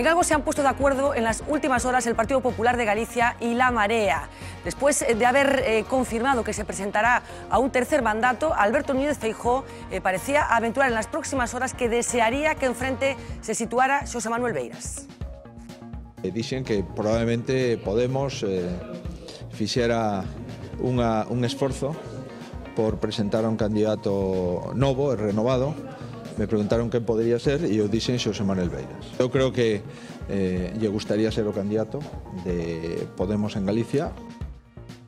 En algo se han puesto de acuerdo en las últimas horas el Partido Popular de Galicia y La Marea. Después eh, de haber eh, confirmado que se presentará a un tercer mandato, Alberto Núñez Feijó eh, parecía aventurar en las próximas horas que desearía que enfrente se situara José Manuel Beiras. Dicen que probablemente Podemos eh, un esfuerzo por presentar a un candidato nuevo, renovado me preguntaron quen podría ser e eu dixen Xosé Manuel Beiras. Eu creo que eh, lle gustaría ser o candidato de Podemos en Galicia.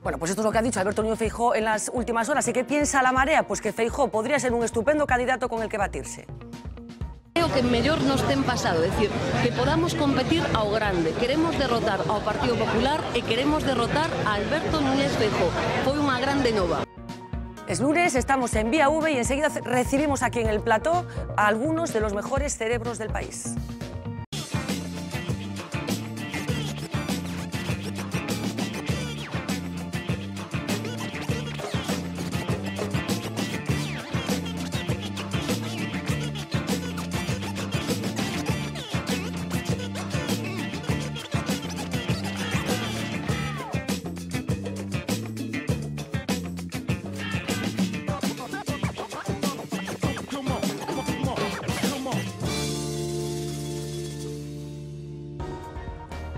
Bueno, pues esto es lo que ha dicho Alberto Núñez Feijó en las últimas horas. ¿Y qué piensa la marea? Pues que Feijó podría ser un estupendo candidato con el que batirse. Creo que mejor nos ten pasado, es decir, que podamos competir ao grande. Queremos derrotar ao Partido Popular e queremos derrotar a Alberto Núñez Feijó. Foi unha grande nova. Es lunes, estamos en Vía V y enseguida recibimos aquí en el plató a algunos de los mejores cerebros del país.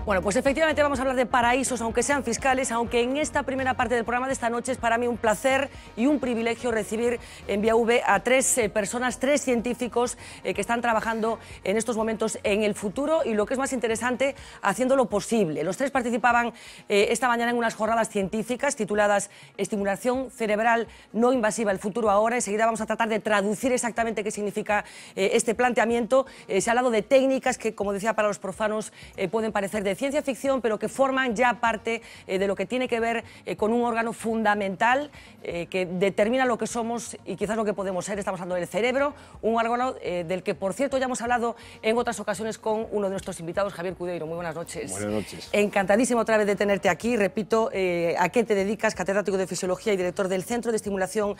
Bueno, pues efectivamente vamos a hablar de paraísos, aunque sean fiscales, aunque en esta primera parte del programa de esta noche es para mí un placer y un privilegio recibir en Vía V a tres eh, personas, tres científicos eh, que están trabajando en estos momentos en el futuro y lo que es más interesante, haciendo lo posible. Los tres participaban eh, esta mañana en unas jornadas científicas tituladas Estimulación cerebral no invasiva, el futuro ahora. Enseguida vamos a tratar de traducir exactamente qué significa este planteamiento. se ha hablado de técnicas que, como decía, para los profanos pueden parecer de ciencia ficción, pero que forman ya parte eh, de lo que tiene que ver eh, con un órgano fundamental eh, que determina lo que somos y quizás lo que podemos ser. Estamos hablando del cerebro, un órgano del que, por cierto, ya hemos hablado en otras ocasiones con uno de nuestros invitados, Javier Cudeiro. Muy buenas noches. Buenas noches. Encantadísimo otra vez de tenerte aquí. Repito, ¿a qué te dedicas? Catedrático de Fisiología y director del Centro de Estimulación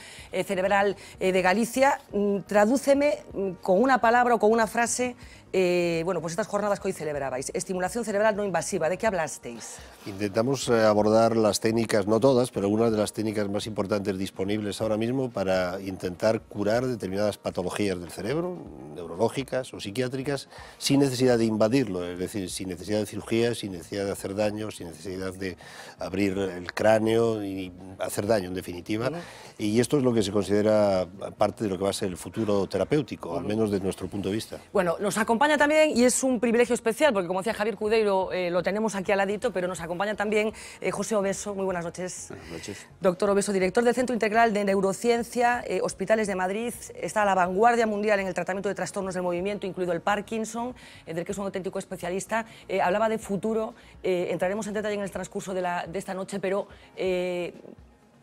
Cerebral de Galicia. Mm, tradúceme mm, con una palabra o con una frase eh, bueno, pues estas jornadas que hoy celebrabais, estimulación cerebral no invasiva, ¿de qué hablasteis? Intentamos eh, abordar las técnicas, no todas, pero algunas de las técnicas más importantes disponibles ahora mismo para intentar curar determinadas patologías del cerebro, neurológicas o psiquiátricas, sin necesidad de invadirlo, es decir, sin necesidad de cirugía, sin necesidad de hacer daño, sin necesidad de abrir el cráneo y hacer daño, en definitiva. Y esto es lo que se considera parte de lo que va a ser el futuro terapéutico, al menos desde nuestro punto de vista. Bueno, nos acompaña también, y es un privilegio especial, porque como decía Javier Cudeiro, eh, lo tenemos aquí al ladito, pero nos acompaña también eh, José Obeso. Muy buenas noches. Buenas noches. Doctor Obeso, director del Centro Integral de Neurociencia, eh, Hospitales de Madrid. Está a la vanguardia mundial en el tratamiento de trastornos del movimiento, incluido el Parkinson, del que es un auténtico especialista. hablaba de futuro, entraremos en detalle en el transcurso de, esta noche, pero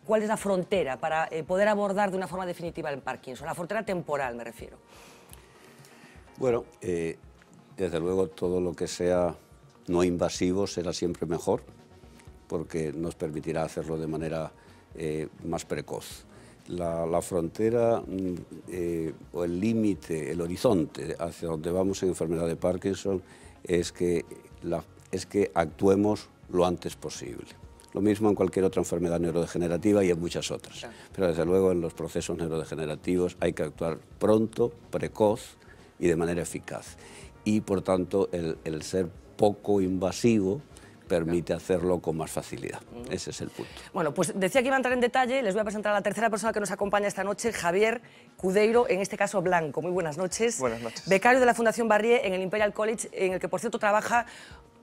cuál es la frontera para poder abordar de una forma definitiva el Parkinson, la frontera temporal me refiero. Bueno, eh, desde luego todo lo que sea no invasivo será siempre mejor porque nos permitirá hacerlo de manera eh, más precoz. La, frontera mm, eh, o el límite, el horizonte hacia donde vamos en enfermedad de Parkinson es que, la, es que actuemos lo antes posible. Lo mismo en cualquier otra enfermedad neurodegenerativa y en muchas otras. Pero desde luego en los procesos neurodegenerativos hay que actuar pronto, precoz, y de manera eficaz. Y por tanto, el, ser poco invasivo permite hacerlo con más facilidad. Ese es el punto. Bueno, pues decía que iba a entrar en detalle, les voy a presentar a la tercera persona que nos acompaña esta noche, Javier Cudeiro, en este caso Blanco. Muy buenas noches. Buenas noches. Becario de la Fundación Barrié en el Imperial College, en el que por cierto trabaja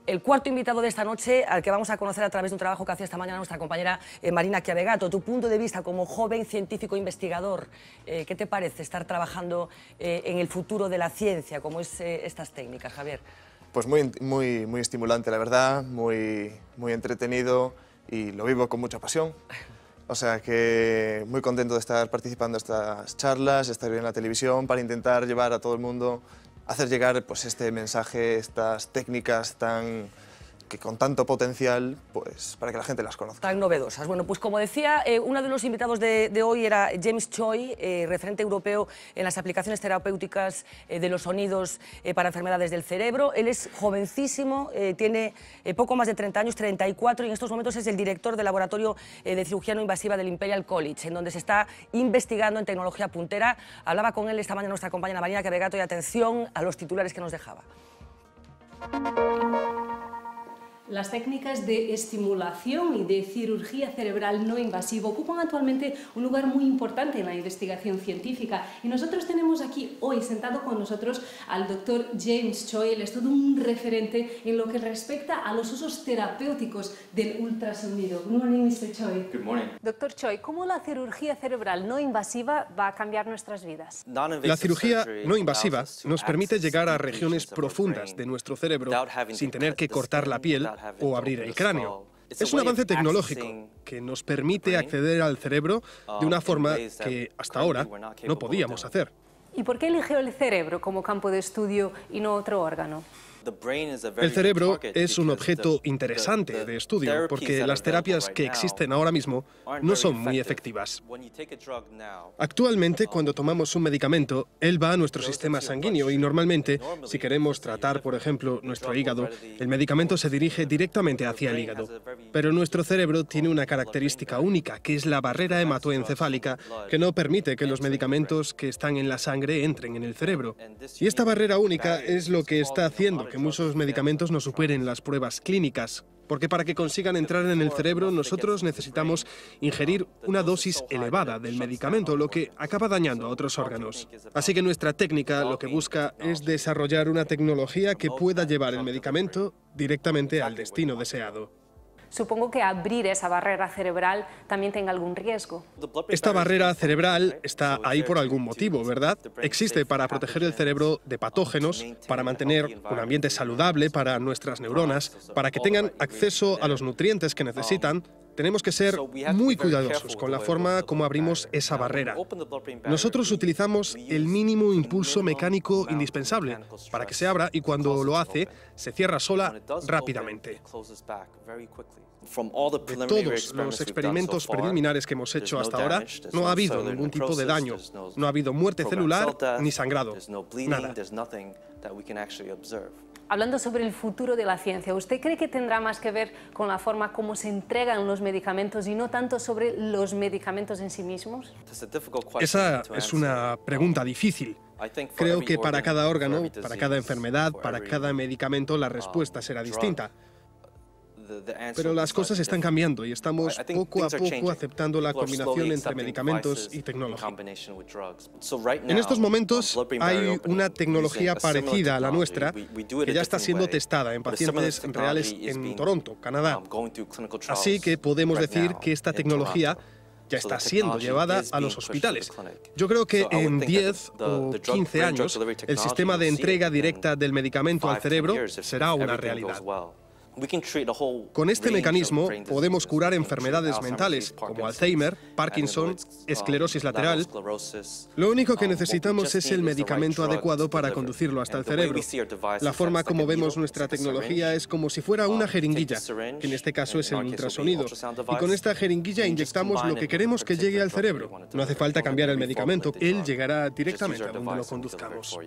el cuarto invitado de esta noche, al que vamos a conocer a través de un trabajo que hacía esta mañana nuestra compañera eh, Marina Chiavegato. Tu punto de vista como joven científico investigador, eh, ¿qué te parece estar trabajando eh, en el futuro de la ciencia, como es estas técnicas, Javier? Pues muy, muy, muy estimulante, la verdad, muy, muy entretenido y lo vivo con mucha pasión. O sea que muy contento de estar participando en estas charlas, estar en la televisión para intentar llevar a todo el mundo hacer llegar pues, este mensaje, estas técnicas tan que con tanto potencial, pues para que la gente las conozca. Tan novedosas. Bueno, pues como decía, eh, uno de los invitados de, hoy era James Choi, eh, referente europeo en las aplicaciones terapéuticas eh, de los sonidos para enfermedades del cerebro. Él es jovencísimo, tiene poco más de 30 años, 34, y en estos momentos es el director del Laboratorio de Cirugía No Invasiva del Imperial College, en donde se está investigando en tecnología puntera. Hablaba con él esta mañana nuestra compañera Marina gato y atención a los titulares que nos dejaba. Las técnicas de estimulación y de cirugía cerebral no invasiva ocupan actualmente un lugar muy importante en la investigación científica y nosotros tenemos aquí hoy sentado con nosotros al doctor James Choi, el es un referente en lo que respecta a los usos terapéuticos del ultrasonido. Good morning, Mr. Choi. Good morning. Doctor Choi, ¿cómo la cirugía cerebral no invasiva va a cambiar nuestras vidas? La cirugía no invasiva nos permite llegar a regiones profundas de nuestro cerebro sin tener que cortar la piel o abrir el cráneo. Es un avance tecnológico que nos permite acceder al cerebro de una forma que hasta ahora no podíamos hacer. ¿Y por qué eligió el cerebro como campo de estudio y no otro órgano? El cerebro es un objeto interesante de estudio porque las terapias que existen ahora mismo no son muy efectivas. Actualmente, um, cuando tomamos un medicamento, él va a nuestro sistema sanguíneo y normalmente, si queremos tratar, por ejemplo, nuestro hígado, el medicamento se dirige directamente hacia el hígado. Pero nuestro cerebro tiene una característica única, que es la barrera hematoencefálica, que no permite que los medicamentos que están en la sangre entren en el cerebro. Y esta barrera única es lo que está haciendo que muchos medicamentos no superen las pruebas clínicas, porque para que consigan entrar en el cerebro nosotros necesitamos ingerir una dosis elevada del medicamento, lo que acaba dañando a otros órganos. Así que nuestra técnica lo que busca es desarrollar una tecnología que pueda llevar el medicamento directamente al destino deseado supongo que abrir esa barrera cerebral también tenga algún riesgo. Esta barrera cerebral está ahí por algún motivo, ¿verdad? Existe para proteger el cerebro de patógenos, para mantener un ambiente saludable para nuestras neuronas, para que tengan acceso a los nutrientes que necesitan, tenemos que ser muy cuidadosos con la forma como abrimos esa barrera. Nosotros utilizamos el mínimo impulso mecánico indispensable para que se abra y cuando lo hace, se cierra sola rápidamente. De todos los experimentos preliminares que hemos hecho hasta ahora, no ha habido ningún tipo de daño, no ha habido muerte celular ni sangrado, nada hablando sobre el futuro de la ciencia, ¿usted cree que tendrá más que ver con la forma como se entregan los medicamentos y no tanto sobre los medicamentos en sí mismos? Esa es una pregunta difícil. Creo que para cada órgano, para cada enfermedad, para cada medicamento, la respuesta um, será distinta. Pero las cosas están cambiando y estamos poco a poco aceptando la combinación entre medicamentos y tecnología. En estos momentos hay una tecnología parecida a la nuestra que ya está siendo testada en pacientes reales en Toronto, Canadá. Um, Así que podemos decir que esta tecnología ya está siendo llevada a los hospitales. Yo creo que en 10 o 15 años el sistema de entrega directa del medicamento al cerebro será una realidad. Con este mecanismo podemos curar enfermedades mentales como Alzheimer, Parkinson, um, esclerosis lateral. Lo único que um, necesitamos es el medicamento adecuado para conducirlo hasta el cerebro. La forma como vemos nuestra tecnología es como si fuera um, una jeringuilla, que en este caso es el ultrasonido. Y con esta jeringuilla inyectamos lo que queremos que llegue al cerebro. No hace falta cambiar el medicamento, él llegará directamente a donde lo conduzcamos.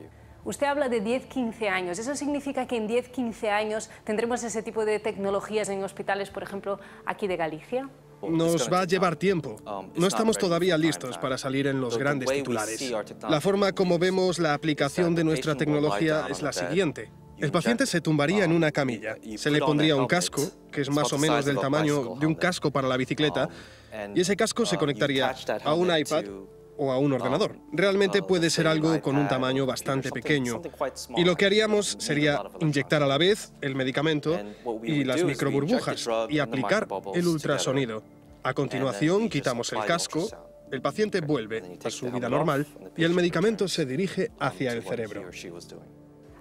Usted habla de 10-15 años. ¿Eso significa que en 10-15 años tendremos ese tipo de tecnologías en hospitales, por ejemplo, aquí de Galicia? Oh, Nos va a llevar tiempo. Um, no estamos todavía listos para salir en los grandes titulares. La forma como vemos la aplicación de nuestra tecnología es la siguiente. El paciente se tumbaría en um, una camilla, se le pondría un casco, que es más o menos del tamaño de un casco para la bicicleta, um, y ese casco se conectaría a un iPad o a un ah. ordenador. Realmente oh, puede ser algo con un tamaño bastante pequeño. Y lo que haríamos sería inyectar a la vez el medicamento y las microburbujas y aplicar el ultrasonido. A continuación, quitamos el casco, el paciente vuelve a su vida normal y el medicamento se dirige hacia el cerebro.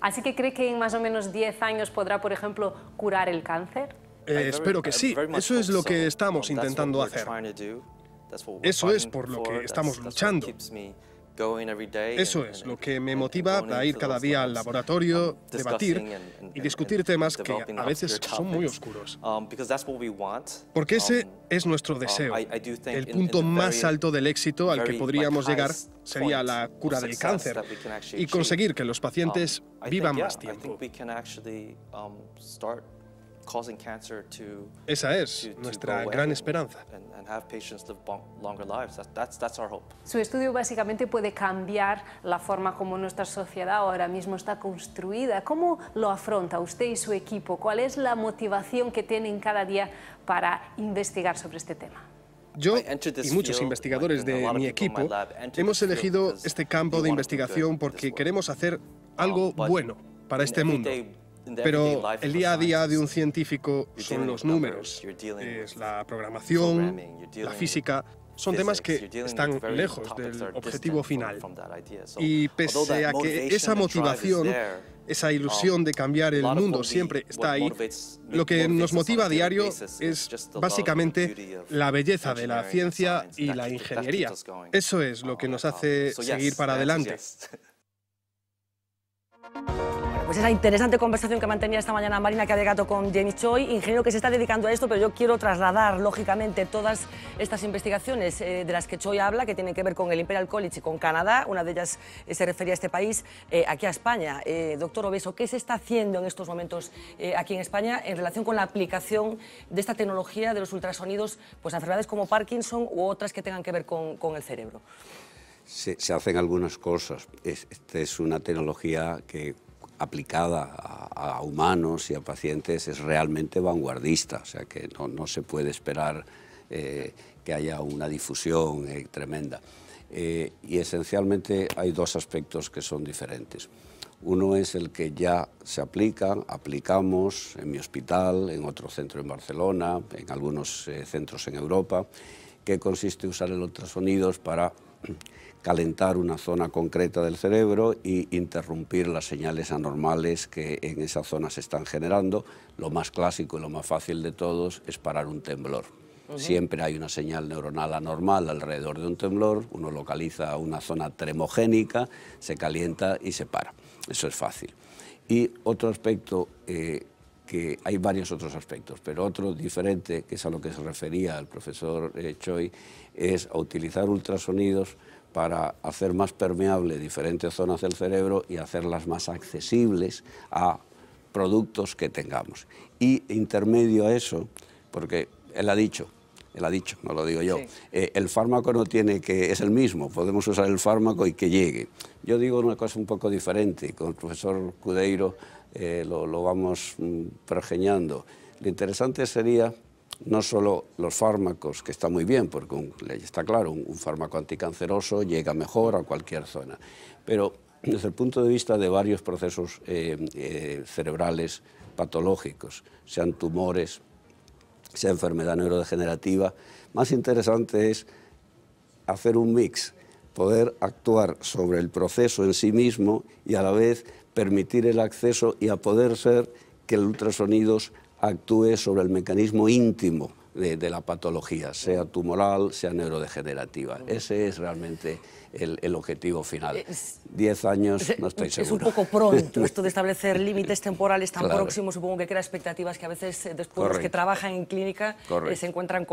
Así que cree que en más o menos 10 años podrá, por ejemplo, curar el cáncer. Eh, espero que sí. Eso es lo que estamos intentando hacer. Eso es por lo que estamos luchando. Eso es lo que me motiva a ir cada día al laboratorio, um, debatir y discutir temas que a veces son muy oscuros. Um, Porque ese um, es nuestro deseo. El punto más alto del éxito al que podríamos llegar sería la cura del cáncer y conseguir que los pacientes vivan más tiempo. Esa es nuestra gran esperanza. Su estudio básicamente puede cambiar la forma como nuestra sociedad ahora mismo está construida. ¿Cómo lo afronta usted y su equipo? ¿Cuál es la motivación que tienen cada día para investigar sobre este tema? Yo y muchos investigadores de mi equipo hemos elegido este campo de investigación porque queremos hacer algo bueno para este mundo. Pero el día a día de un científico son los números, es la programación, la física, son temas que están lejos del objetivo final. Y pese a que esa motivación, esa ilusión um, de cambiar el mundo siempre está ahí, lo que nos motiva a diario es básicamente la belleza de la ciencia y la ingeniería. Eso es lo que nos hace um, seguir para adelante. Pues esa interesante conversación que mantenía esta mañana Marina que Cadegato con Jenny Choi, ingeniero que se está dedicando a esto, pero yo quiero trasladar, lógicamente, todas estas investigaciones eh, de las que Choi habla, que tienen que ver con el Imperial College y con Canadá, una de ellas eh, se refería a este país, eh, aquí a España. doctor Obeso, ¿qué se está haciendo en estos momentos aquí en España en relación con la aplicación de esta tecnología de los ultrasonidos pues, a enfermedades como Parkinson u otras que tengan que ver con el cerebro? se, hacen algunas cosas. Es, esta es una tecnología que aplicada a, humanos y a pacientes es realmente vanguardista, o sea que no, se puede esperar eh, que haya una difusión eh, tremenda. Eh, y esencialmente hay dos aspectos que son diferentes. Uno es el que ya se aplica, aplicamos en mi hospital, en otro centro en Barcelona, en algunos centros en Europa, que consiste en usar el ultrasonidos para calentar una zona concreta del cerebro y interrumpir las señales anormales que en esa zona se están generando. Lo más clásico y lo más fácil de todos es parar un temblor. Siempre hay una señal neuronal anormal alrededor de un temblor, uno localiza una zona tremogénica, se calienta y se para. Eso es fácil. Y otro aspecto eh, que hay varios otros aspectos, pero otro diferente, que es a lo que se refería el profesor eh, Choi, es utilizar ultrasonidos para hacer más permeable diferentes zonas del cerebro y hacerlas más accesibles a productos que tengamos. Y intermedio a eso, porque él ha dicho, él ha dicho, no lo digo yo, eh, el fármaco no tiene que, es el mismo, podemos usar el fármaco y que llegue. Yo digo una cosa un poco diferente, con el profesor Cudeiro eh, lo, vamos mm, progeñando Lo interesante sería no solo los fármacos, que está muy bien, porque está claro, un, fármaco anticanceroso llega mejor a cualquier zona, pero desde el punto de vista de varios procesos eh, eh, cerebrales patológicos, sean tumores, sea enfermedad neurodegenerativa, más interesante es hacer un mix, poder actuar sobre el proceso en sí mismo y a la vez permitir el acceso y a poder ser que el ultrasonidos actúe sobre el mecanismo íntimo de, la patología, sea tumoral, sea neurodegenerativa. Ese es realmente el, objetivo final. 10 años, no estoy seguro. Es un poco pronto esto de establecer límites temporales tan próximos, supongo que crea expectativas que a veces eh, después los que trabajan en clínica eh, se encuentran eh,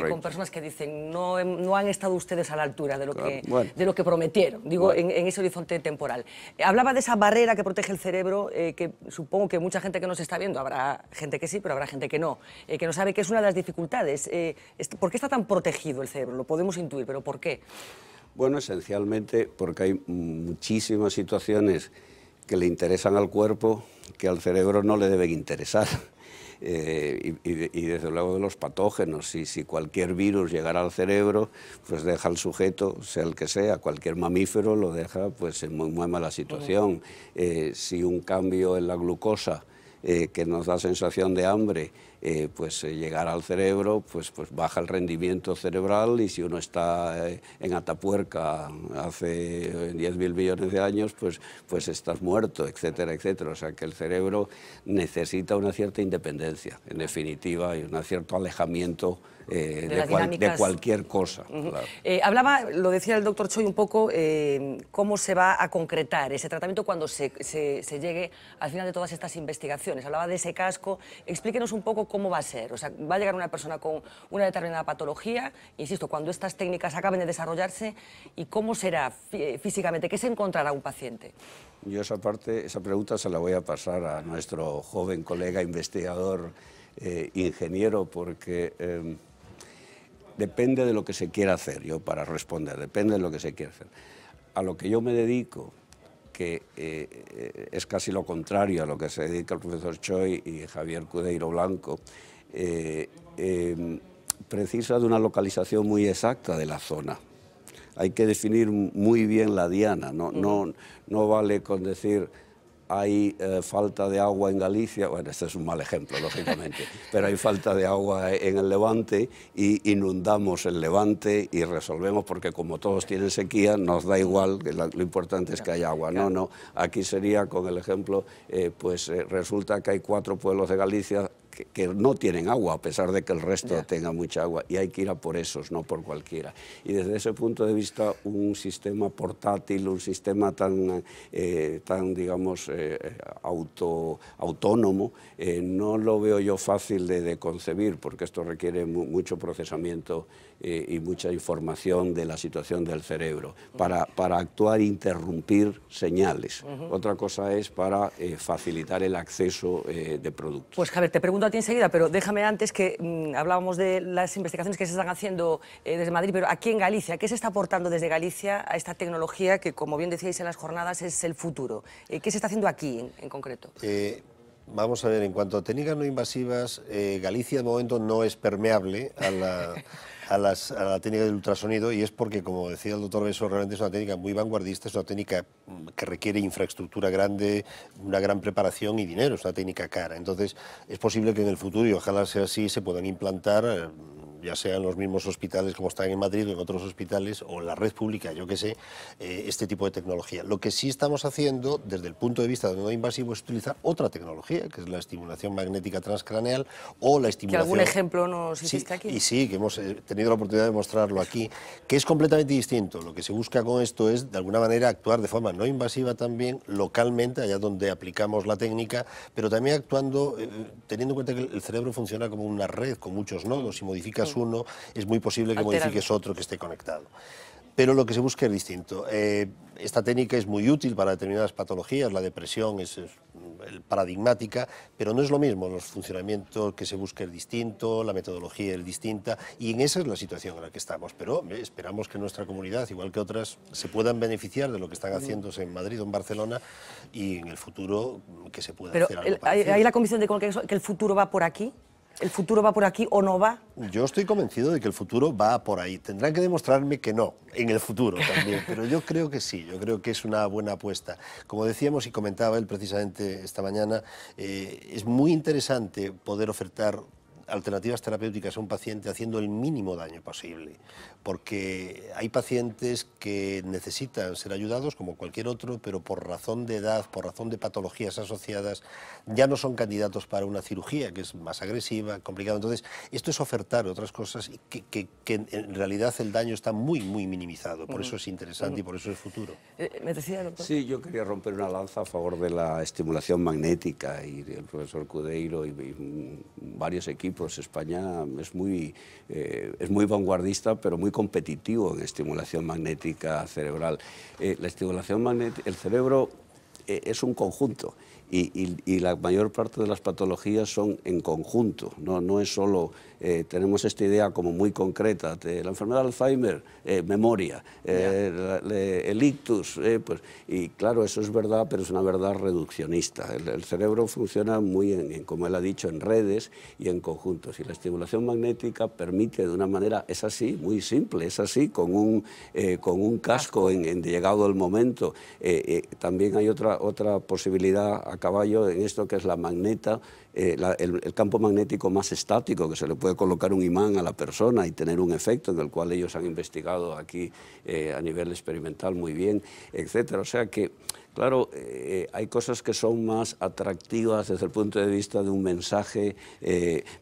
con, personas que dicen no, no han estado ustedes a la altura de lo, que, prometieron, digo, en, ese horizonte temporal. Hablaba de esa barrera que protege el cerebro, que supongo que mucha gente que nos está viendo, habrá gente que sí, pero habrá gente que no, que no sabe que es una de las dificultades. ¿Por qué está tan protegido el cerebro? Lo podemos intuir, pero ¿por qué? Bueno, esencialmente porque hay muchísimas situaciones que le interesan al cuerpo que al cerebro no le deben interesar. Eh, y, desde luego de los patógenos. si cualquier virus llegara al cerebro, pues deja al sujeto, sea el que sea, cualquier mamífero lo deja pues en muy, mala situación. Eh, si un cambio en la glucosa eh, que nos da sensación de hambre, eh, pues eh, llegar al cerebro, pues, pues baja el rendimiento cerebral y si uno está en Atapuerca hace mil millones de años, pues, pues estás muerto, etcétera, etcétera. O sea que el cerebro necesita una cierta independencia, en definitiva, y un cierto alejamiento eh, de, cualquier cosa. Eh, hablaba, lo decía el doctor Choi un poco, eh, cómo se va a concretar ese tratamiento cuando se, llegue al final de todas estas investigaciones. Hablaba de ese casco. Explíquenos un poco cómo va a ser. O sea, va a llegar una persona con una determinada patología, insisto, cuando estas técnicas acaben de desarrollarse, y cómo será físicamente, qué se encontrará un paciente. Yo esa parte, esa pregunta se la voy a pasar a nuestro joven colega investigador, ingeniero, porque em, Depende de lo que se quiera hacer, yo para responder, depende de lo que se quiera hacer. A lo que yo me dedico, que eh, es casi lo contrario a lo que se dedica el profesor Choi y Javier Cudeiro Blanco, eh, em, precisa de una localización muy exacta de la zona. Hay que definir muy bien la diana, no, no vale con decir hay eh, falta de agua en Galicia, bueno, este es un mal ejemplo, lógicamente, pero hay falta de agua en el Levante y inundamos el Levante y resolvemos, porque como todos tienen sequía, nos da igual, lo importante es que haya agua. No, no, aquí sería con el ejemplo, eh, pues eh, resulta que hay cuatro pueblos de Galicia que, no tienen agua, a pesar de que el resto tenga mucha agua, y hay que ir a por esos, no por cualquiera. Y desde ese punto de vista, un sistema portátil, un sistema tan, eh, tan digamos, eh, auto, autónomo, eh, no lo veo yo fácil de, concebir, porque esto requiere mucho procesamiento y mucha información de la situación del cerebro, para, para actuar e interrumpir señales. Otra cosa es para eh, facilitar el acceso eh, de productos. Pues Javier, te pregunto a ti enseguida, pero déjame antes que mm, hablábamos de las investigaciones que se están haciendo eh, desde Madrid, pero aquí en Galicia, ¿qué se está aportando desde Galicia a esta tecnología que, como bien decíais en las jornadas, es el futuro? ¿Qué se está haciendo aquí en, en concreto? Vamos a ver, en cuanto a técnicas no invasivas, eh, Galicia de momento no es permeable a la, a, a la, técnica del ultrasonido y es porque, como decía el doctor Beso, realmente es una técnica muy vanguardista, es una técnica mm, que requiere infraestructura grande, una gran preparación y dinero, es una técnica cara. Entonces, es posible que en el futuro, y ojalá sea así, se puedan implantar eh, ya sea en los mismos hospitales como están en Madrid o en otros hospitales o en la red pública, yo que sé, eh, este tipo de tecnología. Lo que sí estamos haciendo desde el punto de vista de no invasivo es utilizar otra tecnología, que es la estimulación magnética transcraneal o la estimulación... ¿Que algún ejemplo nos hiciste aquí? Y sí, que hemos eh, tenido la oportunidad de mostrarlo aquí, que es completamente distinto. Lo que se busca con esto es, de alguna manera, actuar de forma no invasiva también localmente, allá donde aplicamos la técnica, pero también actuando, eh, teniendo en cuenta que el cerebro funciona como una red con muchos nodos y modifica su mm uno, es muy posible que modifique modifiques otro que esté conectado. Pero lo que se busca es distinto. Eh, esta técnica es muy útil para determinadas patologías, la depresión es, paradigmática, pero no es lo mismo, los funcionamientos que se busca es distinto, la metodología es distinta, y en esa es la situación en la que estamos. Pero esperamos que nuestra comunidad, igual que otras, se puedan beneficiar de lo que están mm. haciéndose en Madrid o en Barcelona, y en el futuro que se pueda hacer algo ¿Hay la convicción de que el futuro va por aquí? ¿El futuro va por aquí o no va? Yo estoy convencido de que el futuro va por ahí. Tendrán que demostrarme que no, en el futuro también, pero yo creo que sí, yo creo que es una buena apuesta. Como decíamos y comentaba él precisamente esta mañana, eh, es muy interesante poder ofertar alternativas terapéuticas a un paciente haciendo el mínimo daño posible, porque hay pacientes que necesitan ser ayudados como cualquier otro, pero por razón de edad, por razón de patologías asociadas, ya no son candidatos para una cirugía, que es más agresiva, complicada. Entonces, esto es ofertar otras cosas que, que, en realidad el daño está muy, muy minimizado. Por eso es interesante y por eso es futuro. Eh, eh, ¿Me decía, doctor? Sí, yo quería romper una lanza a favor de la estimulación magnética y el profesor Cudeiro y varios equipos pues España eh, es muy, vanguardista, pero muy competitivo en estimulación magnética cerebral. Eh, la estimulación magnética, el cerebro eh, es un conjunto. Y, la mayor parte de las patologías son en conjunto, no, no es solo, eh, tenemos esta idea como muy concreta, de la enfermedad de Alzheimer, eh, memoria, eh, el ictus, pues, y claro, eso es verdad, pero es una verdad reduccionista. El, cerebro funciona muy, en, como él ha dicho, en redes y en conjuntos, y la estimulación magnética permite de una manera, es así, muy simple, es así, con un, con un casco en, llegado el momento. también hay otra, otra posibilidad caballo en esto que es la magneta, eh, el, campo magnético más estático, que se le puede colocar un imán a la persona y tener un efecto, en el cual ellos han investigado aquí eh, a nivel experimental muy bien, etc. O sea que, claro, eh, hay cosas que son más atractivas desde el punto de vista de un mensaje,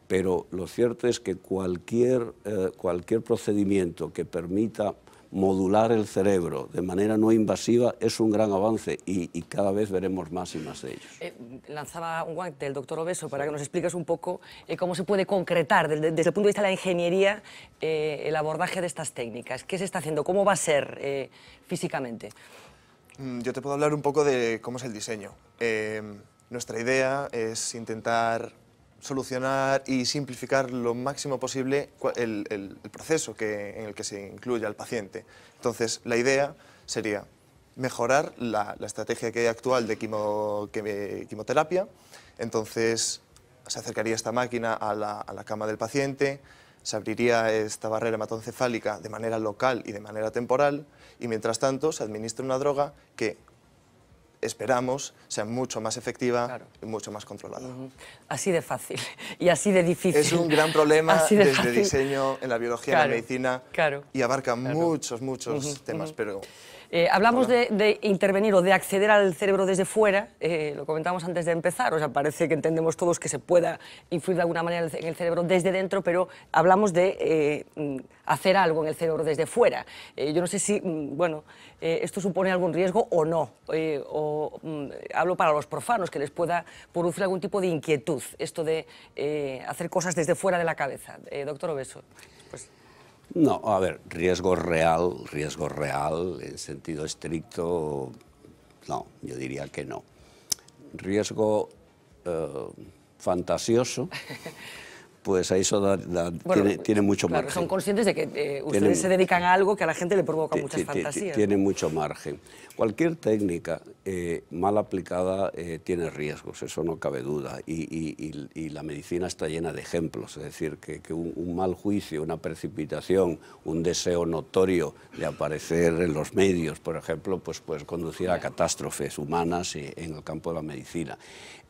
pero lo cierto es que cualquier, cualquier procedimiento que permita modular el cerebro de manera no invasiva es un gran avance y, cada vez veremos más y más de ellos. Eh, lanzaba un guante el doctor Obeso para que nos expliques un poco eh, cómo se puede concretar desde, el punto de vista de la ingeniería eh, el abordaje de estas técnicas. ¿Qué se está haciendo? ¿Cómo va a ser físicamente? Mm, yo te puedo hablar un poco de cómo es el diseño. nuestra idea es intentar solucionar y simplificar lo máximo posible el, proceso que, en el que se incluye al paciente. Entonces, la idea sería mejorar la, estrategia que hay actual de quimioterapia. Entonces, se acercaría esta máquina a la, a la cama del paciente, se abriría esta barrera hematoencefálica de manera local y de manera temporal, y mientras tanto se administra una droga que esperamos sea mucho más efectiva y mucho más controlada. Así de fácil y así de difícil. Es un gran problema desde diseño en la biología, y en la medicina y abarca muchos, muchos temas, pero eh, hablamos de, intervenir o de acceder al cerebro desde fuera, eh, lo comentábamos antes de empezar, o sea, parece que entendemos todos que se pueda influir de alguna manera en el cerebro desde dentro, pero hablamos de eh, mm, hacer algo en el cerebro desde fuera. yo no sé si, mm, bueno, esto supone algún riesgo o no, o mm, hablo para los profanos, que les pueda producir algún tipo de inquietud, esto de hacer cosas desde fuera de la cabeza. doctor Obeso. Pues... No, a ver, riesgo real, riesgo real en sentido estricto, no, yo diría que no. Riesgo eh, fantasioso. pues a eso pues, tiene, mucho margen. Son conscientes de que eh, ustedes se dedican a algo que a la gente le provoca muchas fantasías. Tiene mucho margen. Cualquier técnica eh, mal aplicada eh, tiene riesgos, eso no cabe duda. Y, la medicina está llena de ejemplos, es decir, que, un, mal juicio, una precipitación, un deseo notorio de aparecer en los medios, por ejemplo, pues, pues conducir a catástrofes humanas en el campo de la medicina.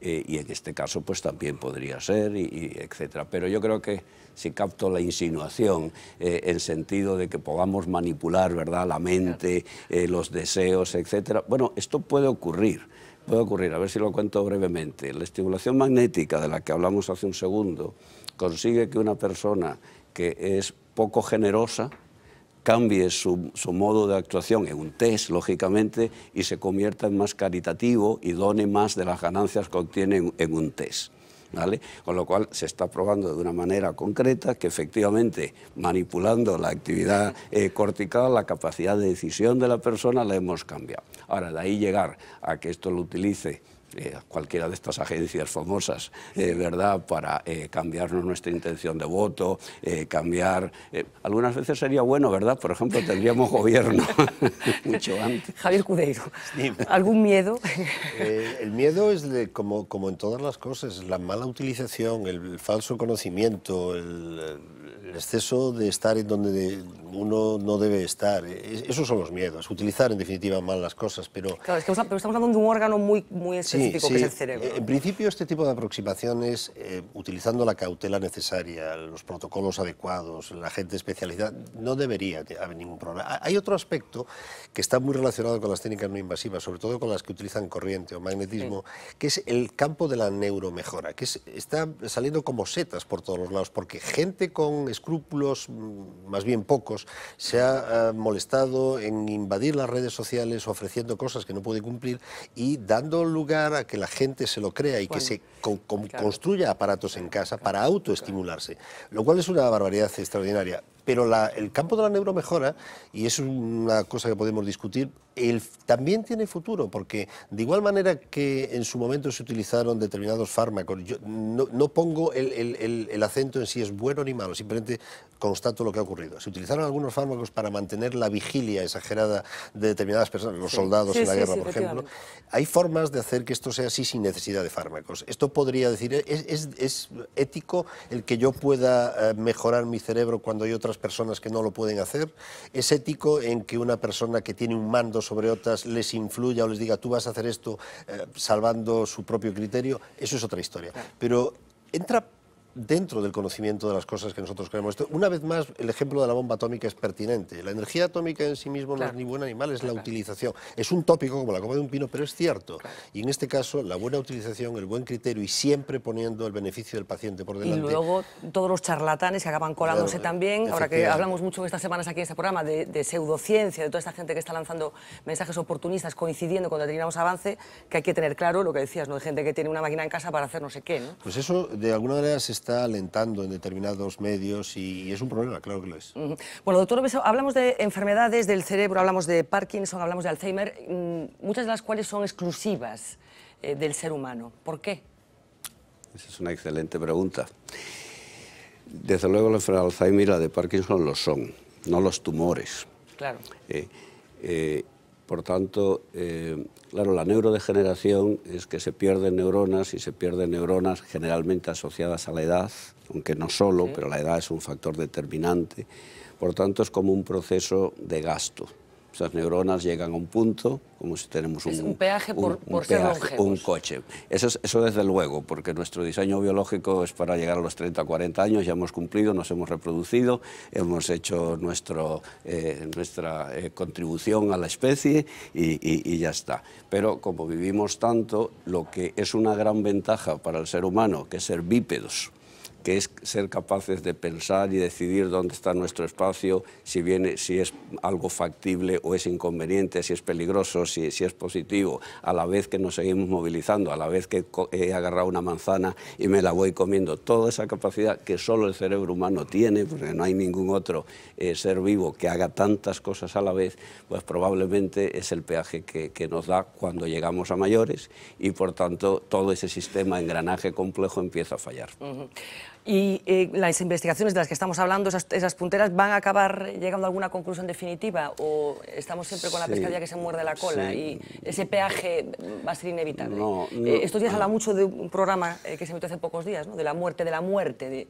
y en este caso, pues también podría ser, y, etcétera. Pero pero yo creo que si capto la insinuación eh, en sentido de que podamos manipular ¿verdad? la mente, eh, los deseos, etc. Bueno, esto puede ocurrir. Puede ocurrir, a ver si lo cuento brevemente. La estimulación magnética de la que hablamos hace un segundo consigue que una persona que es poco generosa, cambie su, modo de actuación en un test, lógicamente, y se convierta en más caritativo y done más de las ganancias que obtiene en un test. Con lo cual se está probando de una manera concreta que efectivamente manipulando la actividad eh, cortical, la capacidad de decisión de la persona la hemos cambiado. Ahora, de ahí llegar a que esto lo utilice eh, cualquiera de estas agencias famosas, eh, ¿verdad?, para eh, cambiarnos nuestra intención de voto, cambiar... algunas veces sería bueno, ¿verdad? Por ejemplo, tendríamos gobierno mucho antes. Javier Cudeiro, ¿algún miedo? el miedo es, de, como, como en todas las cosas, la mala utilización, el, falso conocimiento, el el exceso de estar en donde uno no debe estar. Esos son los miedos, utilizar en definitiva mal las cosas, pero... Claro, estamos hablando de un órgano muy, muy específico que es el cerebro. En principio este tipo de aproximaciones, eh, utilizando la cautela necesaria, los protocolos adecuados, la gente especializada, no debería haber ningún problema. Hay otro aspecto que está muy relacionado con las técnicas no invasivas, sobre todo con las que utilizan corriente o magnetismo, que es el campo de la neuromejora, que está saliendo como setas por todos los lados, porque gente con escrúpulos, mm, más bien pocos, se ha molestado en invadir las redes sociales ofreciendo cosas que no puede cumplir y dando lugar a que la gente se lo crea y que se construya aparatos en casa para autoestimularse, lo cual es una barbaridad extraordinaria. Pero el campo de la neuromejora, y es una cosa que podemos discutir, también tiene futuro, porque de igual manera que en su momento se utilizaron determinados fármacos, yo no, pongo el, acento en si es bueno ni malo, simplemente constato lo que ha ocurrido. Se utilizaron algunos fármacos para mantener la vigilia exagerada de determinadas personas, los soldados en la guerra, por ejemplo. Hay formas de hacer que esto sea así sin necesidad de fármacos. Esto podría decir, ¿es, es ético el que yo pueda eh, mejorar mi cerebro cuando hay otras personas que no lo pueden hacer? ¿Es ético en que una persona que tiene un mando sobre otras les influya o les diga tú vas a hacer esto eh, salvando su propio criterio, eso es otra historia. Pero entra dentro del conocimiento de las cosas que nosotros creemos. Una vez más, el ejemplo de la bomba atómica es pertinente. La energía atómica en sí mismo no es ni buena ni mala, es la utilización. Es un tópico como la copa de un pino, pero es cierto. Y en este caso, la buena utilización, el buen criterio y siempre poniendo el beneficio del paciente por delante. Y luego todos los charlatanes que acaban colándose también, ahora que hablamos mucho estas semanas aquí en este programa de, pseudociencia, de toda esta gente que está lanzando mensajes oportunistas coincidiendo cuando determinados avance que hay que tener claro lo que decías, ¿no? De gente que tiene una máquina en casa para hacer no sé qué, ¿no? Pues eso, de alguna manera, se está está alentando en determinados medios y es un problema, claro que lo es. Bueno, doctor hablamos de enfermedades del cerebro, hablamos de Parkinson, hablamos de Alzheimer, mm, muchas de las cuales son exclusivas eh, del ser humano. ¿Por qué? Esa es una excelente pregunta. Desde luego la enfermedad de Alzheimer y la de Parkinson lo son, no los tumores. Claro. Eh, eh, por tanto, eh, claro, la neurodegeneración es que se pierden neuronas y se pierden neuronas generalmente asociadas a la edad, aunque no solo, pero la edad es un factor determinante. Por tanto, es como un proceso de gasto. Nuestras neuronas llegan a un punto, como si tenemos un, un peaje por, un, coche. Eso, es, eso desde luego, porque nuestro diseño biológico es para llegar a los 30 40 años, ya hemos cumplido, nos hemos reproducido, hemos hecho nuestro, eh, nuestra eh, contribución a la especie y, y ya está. Pero como vivimos tanto, lo que es una gran ventaja para el ser humano, que es ser bípedos, que es ser capaces de pensar y decidir dónde está nuestro espacio, si, viene, si es algo factible o es inconveniente, si es peligroso, si, es positivo, a la vez que nos seguimos movilizando, a la vez que he agarrado una manzana y me la voy comiendo. Toda esa capacidad que solo el cerebro humano tiene, porque no hay ningún otro eh, ser vivo que haga tantas cosas a la vez, pues probablemente es el peaje que, nos da cuando llegamos a mayores y por tanto todo ese sistema engranaje complejo empieza a fallar. Y eh, las investigaciones de las que estamos hablando, esas, punteras, ¿van a acabar llegando a alguna conclusión definitiva? ¿O estamos siempre con la pescadilla que se muerde la cola y ese peaje va a ser inevitable? Eh, estos días habla mucho de un programa eh, que se emitió hace pocos días, ¿no? de la muerte de la muerte. De,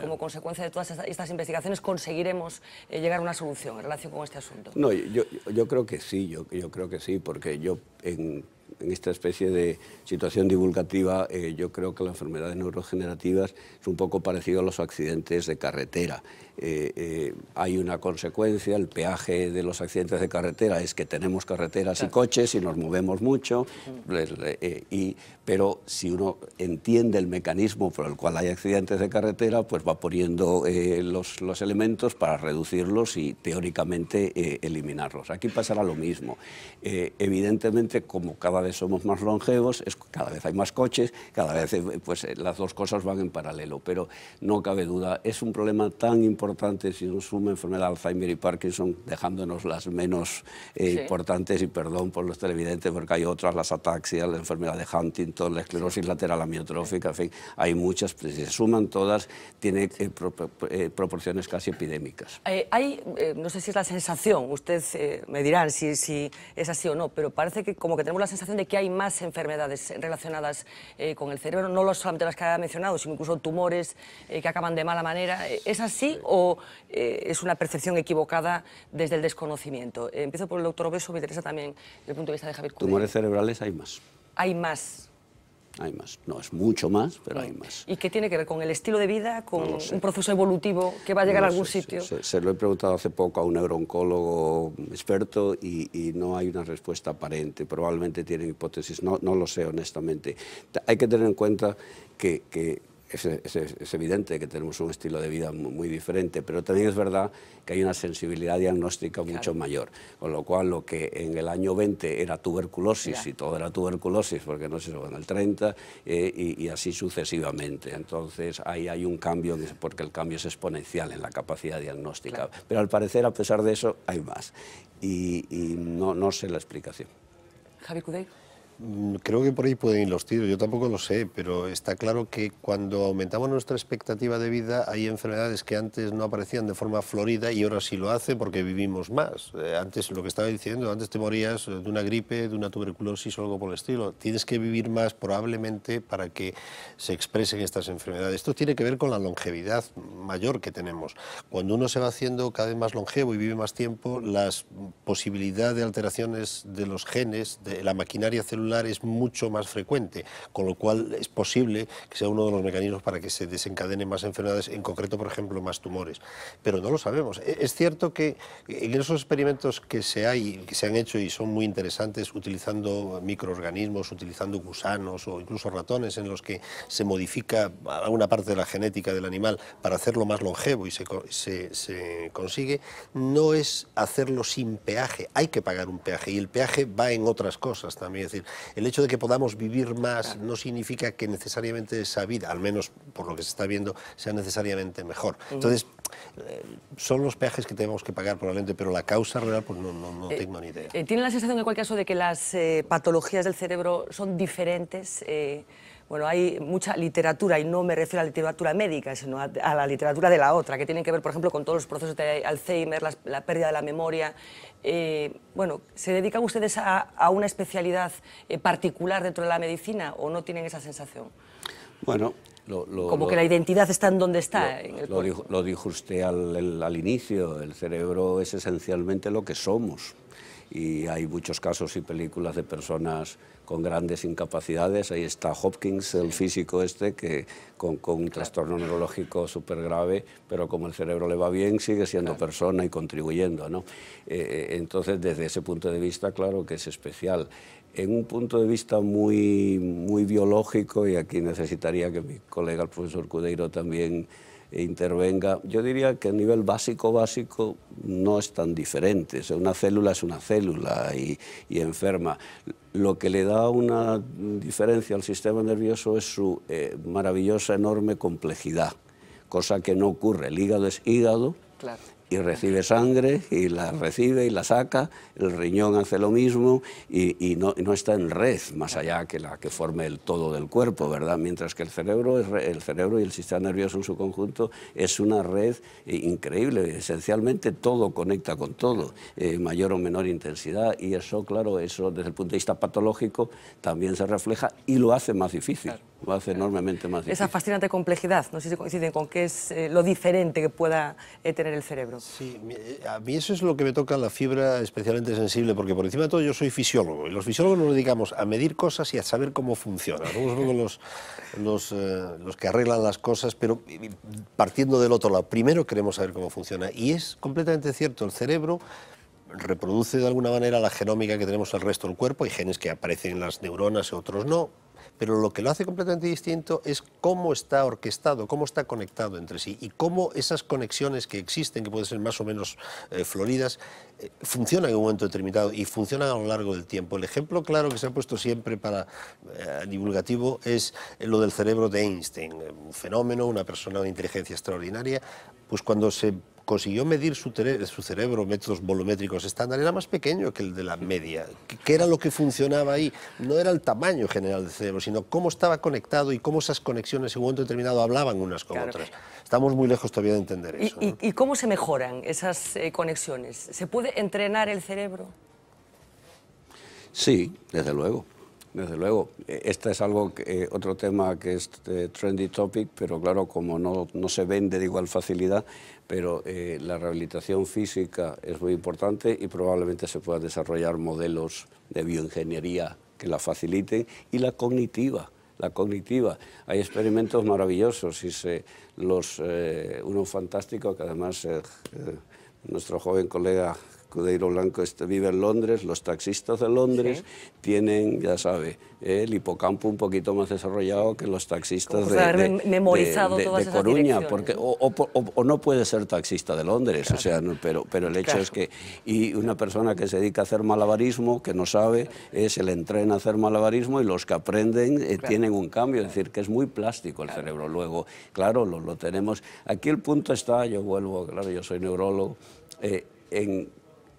como consecuencia de todas estas investigaciones conseguiremos llegar a una solución en relación con este asunto. No, yo, creo que sí, yo, yo creo que sí, porque yo en en esta especie de situación divulgativa, eh, yo creo que las enfermedades neurogenerativas es un poco parecido a los accidentes de carretera. Eh, eh, hay una consecuencia, el peaje de los accidentes de carretera es que tenemos carreteras y coches y nos movemos mucho, pues, y, pero si uno entiende el mecanismo por el cual hay accidentes de carretera, pues va poniendo los, los, elementos para reducirlos y teóricamente eliminarlos. Aquí pasará lo mismo. evidentemente, como cada somos más longevos, es, cada vez hay más coches, cada vez eh, pues, eh, las dos cosas van en paralelo, pero no cabe duda, es un problema tan importante si nos suma enfermedad Alzheimer y Parkinson, dejándonos las menos eh, importantes, y perdón por los televidentes, porque hay otras, las ataxias, la enfermedad de Huntington, la esclerosis lateral amiotrófica, en fin, hay muchas, si se suman todas, tiene proporciones casi epidémicas. hay, no sé si es la sensación, usted me dirán si, si es así o no, pero parece que como que tenemos la sensación de que hay más enfermedades relacionadas eh, con el cerebro, no solamente las que ha mencionado, sino incluso tumores eh, que acaban de mala manera. Eh, ¿Es así o es una percepción equivocada desde el desconocimiento? empiezo por el doctor Obeso, me interesa también el punto de vista de Javier Cudillo. Tumores cerebrales hay más. Hay más. Hay más. No es mucho más, pero hay más. ¿Y qué tiene que ver con el estilo de vida, con un proceso evolutivo que va a llegar a algún sitio? Se, lo he preguntado hace poco a un neuro-oncólogo experto y, no hay una respuesta aparente. Probablemente tiene hipótesis, no, lo sé honestamente. Hay que tener en cuenta que es, evidente que tenemos un estilo de vida muy, diferente, pero también es verdad que hay una sensibilidad diagnóstica mucho mayor, con lo cual lo que en el año 20 era tuberculosis, y todo era tuberculosis, porque no se sé, en el 30, eh, y, así sucesivamente. Entonces ahí hay un cambio, porque el cambio es exponencial en la capacidad diagnóstica. Pero al parecer, a pesar de eso, hay más, y, no, sé la explicación. Javi Mm, creo que por ahí pueden ir los tiros, yo tampoco lo sé, pero está claro que cuando aumentamos nuestra expectativa de vida hay enfermedades que antes no aparecían de forma florida y ahora sí lo hacen porque vivimos más. Eh, antes, lo que estaba diciendo, antes te morías eh, de una gripe, de una tuberculosis o algo por el estilo. Tienes que vivir más probablemente para que se expresen estas enfermedades. Esto tiene que ver con la longevidad mayor que tenemos. Cuando uno se va haciendo cada vez más longevo y vive más tiempo, las posibilidades de alteraciones de los genes, de la maquinaria celular, es mucho más frecuente, con lo cual es posible que sea uno de los mecanismos para que se desencadenen más enfermedades, en concreto, por ejemplo, más tumores. Pero no lo sabemos. E-, es cierto que en esos experimentos que se, hay, que se han hecho y son muy interesantes, utilizando microorganismos, utilizando gusanos o incluso ratones, en los que se modifica alguna parte de la genética del animal para hacerlo más longevo y se, se consigue, no es hacerlo sin peaje. Hay que pagar un peaje y el peaje va en otras cosas también. decir, el hecho de que podamos vivir más no significa que necesariamente esa vida, al menos por lo que se está viendo, sea necesariamente mejor. Entonces, eh, son los peajes que tenemos que pagar probablemente, pero la causa real pues no, eh, tengo ni idea. Eh, ¿Tiene la sensación en cualquier caso de que las patologías del cerebro son diferentes? Bueno, hay mucha literatura, y no me refiero a la literatura médica, sino a, la literatura de la otra, que tiene que ver, por ejemplo, con todos los procesos de Alzheimer, la, pérdida de la memoria. Eh, bueno, ¿se dedican ustedes a, una especialidad eh, particular dentro de la medicina o no tienen esa sensación? Bueno, lo, como que la identidad está en donde está. lo, dijo, usted al inicio, el cerebro es esencialmente lo que somos y hay muchos casos y películas de personas con grandes incapacidades. Ahí está Hopkins, el físico este, que con, un trastorno neurológico súper grave, pero como el cerebro le va bien, sigue siendo persona y contribuyendo. ¿no? Eh, eh, entonces, desde ese punto de vista, claro que es especial. En un punto de vista muy, muy biológico, y aquí necesitaría que mi colega el profesor Cudeiro también e intervenga. Yo diría que a nivel básico, básico, no es tan diferente. una célula es una célula y, enferma. Lo que le da una diferencia al sistema nervioso es su eh, maravillosa, enorme complejidad, cosa que no ocurre. El hígado es hígado. Claro y recibe sangre y la recibe y la saca, el riñón hace lo mismo y, y no, está en red más allá que la que forme el todo del cuerpo, ¿verdad? Mientras que el cerebro, el cerebro y el sistema nervioso en su conjunto es una red increíble, esencialmente todo conecta con todo, eh, mayor o menor intensidad y eso, claro, eso desde el punto de vista patológico también se refleja y lo hace más difícil. ...va a ser enormemente más difícil. Esa fascinante complejidad, no sé si coinciden con qué es eh, lo diferente que pueda eh, tener el cerebro. Sí, eh, a mí eso es lo que me toca la fibra especialmente sensible, porque por encima de todo yo soy fisiólogo, y los fisiólogos nos dedicamos a medir cosas y a saber cómo funciona... Somos los, los, los que arreglan las cosas, pero partiendo del otro lado, primero queremos saber cómo funciona, y es completamente cierto, el cerebro reproduce de alguna manera la genómica que tenemos al resto del cuerpo, hay genes que aparecen en las neuronas y otros no, pero lo que lo hace completamente distinto es cómo está orquestado, cómo está conectado entre sí y cómo esas conexiones que existen, que pueden ser más o menos eh, floridas, eh, funcionan en un momento determinado y funcionan a lo largo del tiempo. El ejemplo claro que se ha puesto siempre para eh, divulgativo es lo del cerebro de Einstein, un fenómeno, una persona de inteligencia extraordinaria, pues cuando se consiguió medir su, cerebro, métodos volumétricos estándar, era más pequeño que el de la media. ¿Qué era lo que funcionaba ahí? No era el tamaño general del cerebro, sino cómo estaba conectado y cómo esas conexiones en un momento determinado hablaban unas con otras. Estamos muy lejos todavía de entender eso. ¿Y, cómo se mejoran esas eh, conexiones? ¿Se puede entrenar el cerebro? Sí, desde luego. Desde luego, eh, este es algo, eh, otro tema que es eh, trendy topic, pero claro, como no, se vende de igual facilidad, pero la rehabilitación física es muy importante y probablemente se puedan desarrollar modelos de bioingeniería que la faciliten y la cognitiva. La cognitiva. Hay experimentos maravillosos y los, uno fantástico que además nuestro joven colega Cudeiro Blanco este vive en Londres, los taxistas de Londres tienen, ya sabe, el hipocampo un poquito más desarrollado que los taxistas de, Coruña, porque o, no puede ser taxista de Londres, o sea, pero, pero el hecho es que y una persona que se dedica a hacer malabarismo, que no sabe, eh, se le entrena a hacer malabarismo y los que aprenden eh, tienen un cambio, es decir, que es muy plástico el cerebro. Luego, claro, lo, lo tenemos. Aquí el punto está, yo vuelvo, claro, yo soy neurólogo, eh, en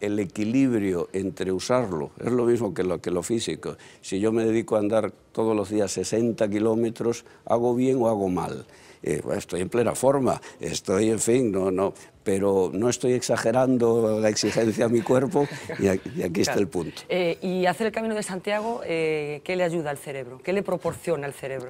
el equilibrio entre usarlo, es lo mismo que lo, que lo físico. Si yo me dedico a andar todos los días 60 kilómetros, ¿hago bien o hago mal? Eh, pues estoy en plena forma, estoy, en fin, no, no, pero no estoy exagerando la exigencia a mi cuerpo y aquí, está el punto. Eh, ¿Y hacer el Camino de Santiago, eh, qué le ayuda al cerebro? ¿Qué le proporciona al cerebro?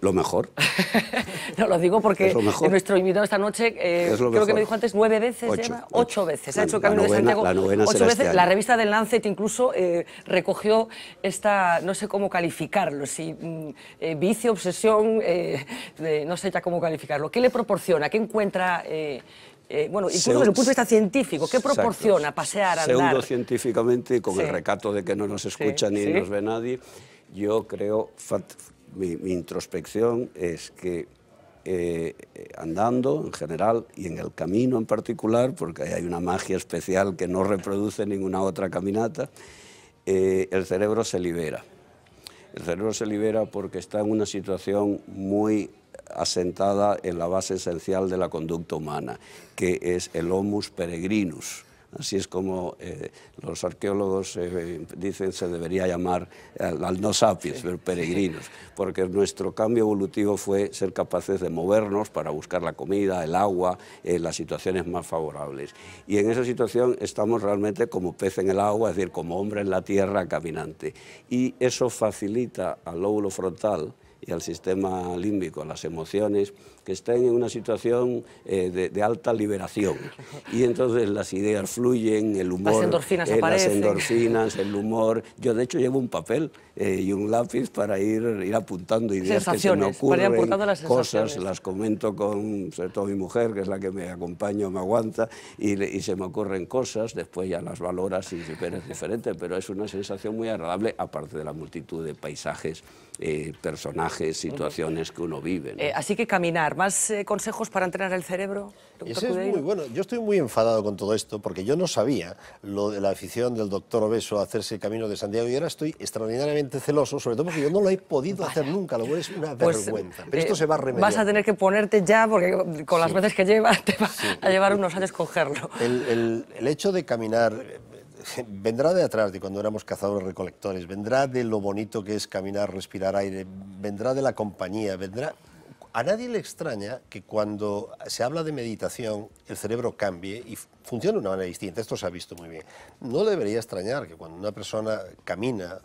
Lo mejor. no lo digo porque nuestro invitado esta noche, eh, creo que me dijo antes, nueve veces, ocho, veces. La, ha hecho la revista del Lancet incluso eh, recogió esta, no sé cómo calificarlo, si mm, eh, vicio, obsesión, no sé ya cómo calificarlo. ¿Qué le proporciona? ¿Qué encuentra? bueno, incluso desde el punto de vista científico, ¿qué proporciona pasear pasear, andar? científicamente, con el recato de que no nos escucha ni nos ve nadie, yo creo mi, introspección es que eh, andando en general y en el camino en particular, porque hay una magia especial que no reproduce ninguna otra caminata, eh, el cerebro se libera. El cerebro se libera porque está en una situación muy asentada en la base esencial de la conducta humana, que es el homus peregrinus, Así es como eh, los arqueólogos eh, dicen se debería llamar al no sapiens, peregrinos, porque nuestro cambio evolutivo fue ser capaces de movernos para buscar la comida, el agua, eh, las situaciones más favorables. Y en esa situación estamos realmente como pez en el agua, es decir, como hombre en la tierra caminante. Y eso facilita al lóbulo frontal y al sistema límbico, las emociones, que estén en una situación eh, de, alta liberación. Y entonces las ideas fluyen, el humor... Las endorfinas eh, aparecen... Las endorfinas, el humor... Yo de hecho llevo un papel eh, y un lápiz para ir, ir apuntando ideas que se me ocurren, las cosas, las comento con, sobre todo mi mujer, que es la que me acompaña me aguanta, y, se me ocurren cosas, después ya las valoras y es diferente, pero es una sensación muy agradable, aparte de la multitud de paisajes, personajes, situaciones que uno vive. así que caminar, ¿Más eh, consejos para entrenar el cerebro? Eso es muy bueno. Yo estoy muy enfadado con todo esto porque yo no sabía lo de la afición del doctor Obeso a hacerse el camino de Santiago y ahora estoy extraordinariamente celoso, sobre todo porque yo no lo he podido hacer nunca, lo cual es una pues, vergüenza. Eh, Pero esto se va a remediar. Vas a tener que ponerte ya porque con las veces que lleva, te va a llevar unos años cogerlo. El, el hecho de caminar vendrá de atrás, de cuando éramos cazadores recolectores, vendrá de lo bonito que es caminar, respirar aire, vendrá de la compañía, vendrá a nadie le extraña que cuando se habla de meditación el cerebro cambie y funciona de una manera distinta. Esto se ha visto muy bien. No debería extrañar que cuando una persona camina,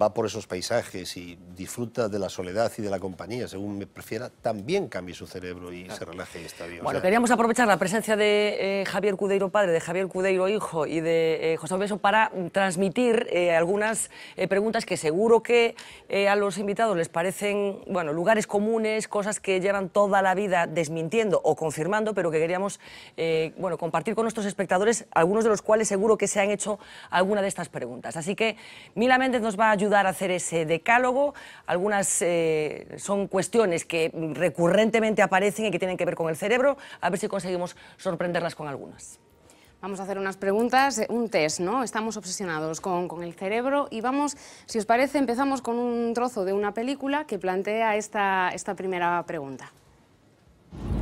va por esos paisajes y disfruta de la soledad y de la compañía, según me prefiera, también cambie su cerebro y se relaje y está bien. Bueno, queríamos aprovechar la presencia de eh, Javier Cudeiro padre, de Javier Cudeiro hijo y de eh, José Obeso, para transmitir eh, algunas preguntas que seguro que a los invitados les parecen, bueno, lugares comunes, cosas que llevan toda la vida desmintiendo o confirmando, pero que queríamos, bueno, compartir con nosotros nuestros espectadores, algunos de los cuales seguro que se han hecho alguna de estas preguntas. Así que Mila Méndez nos va a ayudar a hacer ese decálogo. Algunas eh, son cuestiones que recurrentemente aparecen y que tienen que ver con el cerebro. A ver si conseguimos sorprenderlas con algunas. Vamos a hacer unas preguntas, eh, un test, ¿no? Estamos obsesionados con, el cerebro y vamos, si os parece, empezamos con un trozo de una película que plantea esta primera pregunta.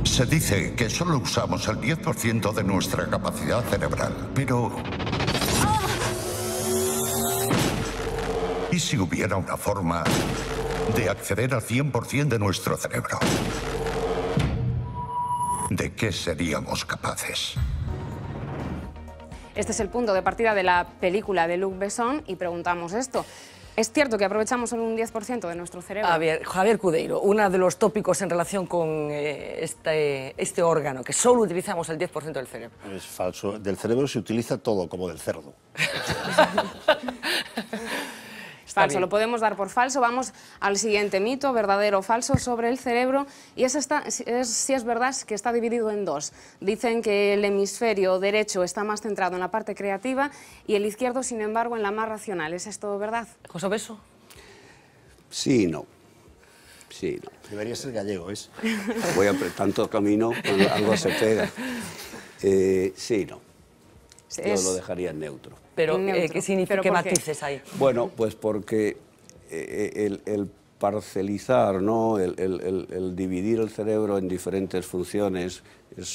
Se dice que solo usamos el 10% de nuestra capacidad cerebral, pero... ¿Y si hubiera una forma de acceder al 100% de nuestro cerebro? ¿De qué seríamos capaces? Este es el punto de partida de la película de Luc Besson y preguntamos esto. Es cierto que aprovechamos solo un 10% de nuestro cerebro. Javier Cudeiro, uno de los tópicos en relación con eh, este, este órgano, que solo utilizamos el 10% del cerebro. Es falso. Del cerebro se utiliza todo, como del cerdo. falso, lo podemos dar por falso. Vamos al siguiente mito, verdadero o falso, sobre el cerebro. Y es, esta, es si es verdad que está dividido en dos. Dicen que el hemisferio derecho está más centrado en la parte creativa y el izquierdo, sin embargo, en la más racional. ¿Es esto verdad? José Beso. Sí no. Sí no. Debería ser gallego, ¿es? Voy a tanto camino, algo se pega. Eh, sí no yo lo dejaría neutro. Pero, eh, neutro. ¿qué matices hay? Bueno, pues porque eh, el, parcelizar, ¿no? El, dividir el cerebro en diferentes funciones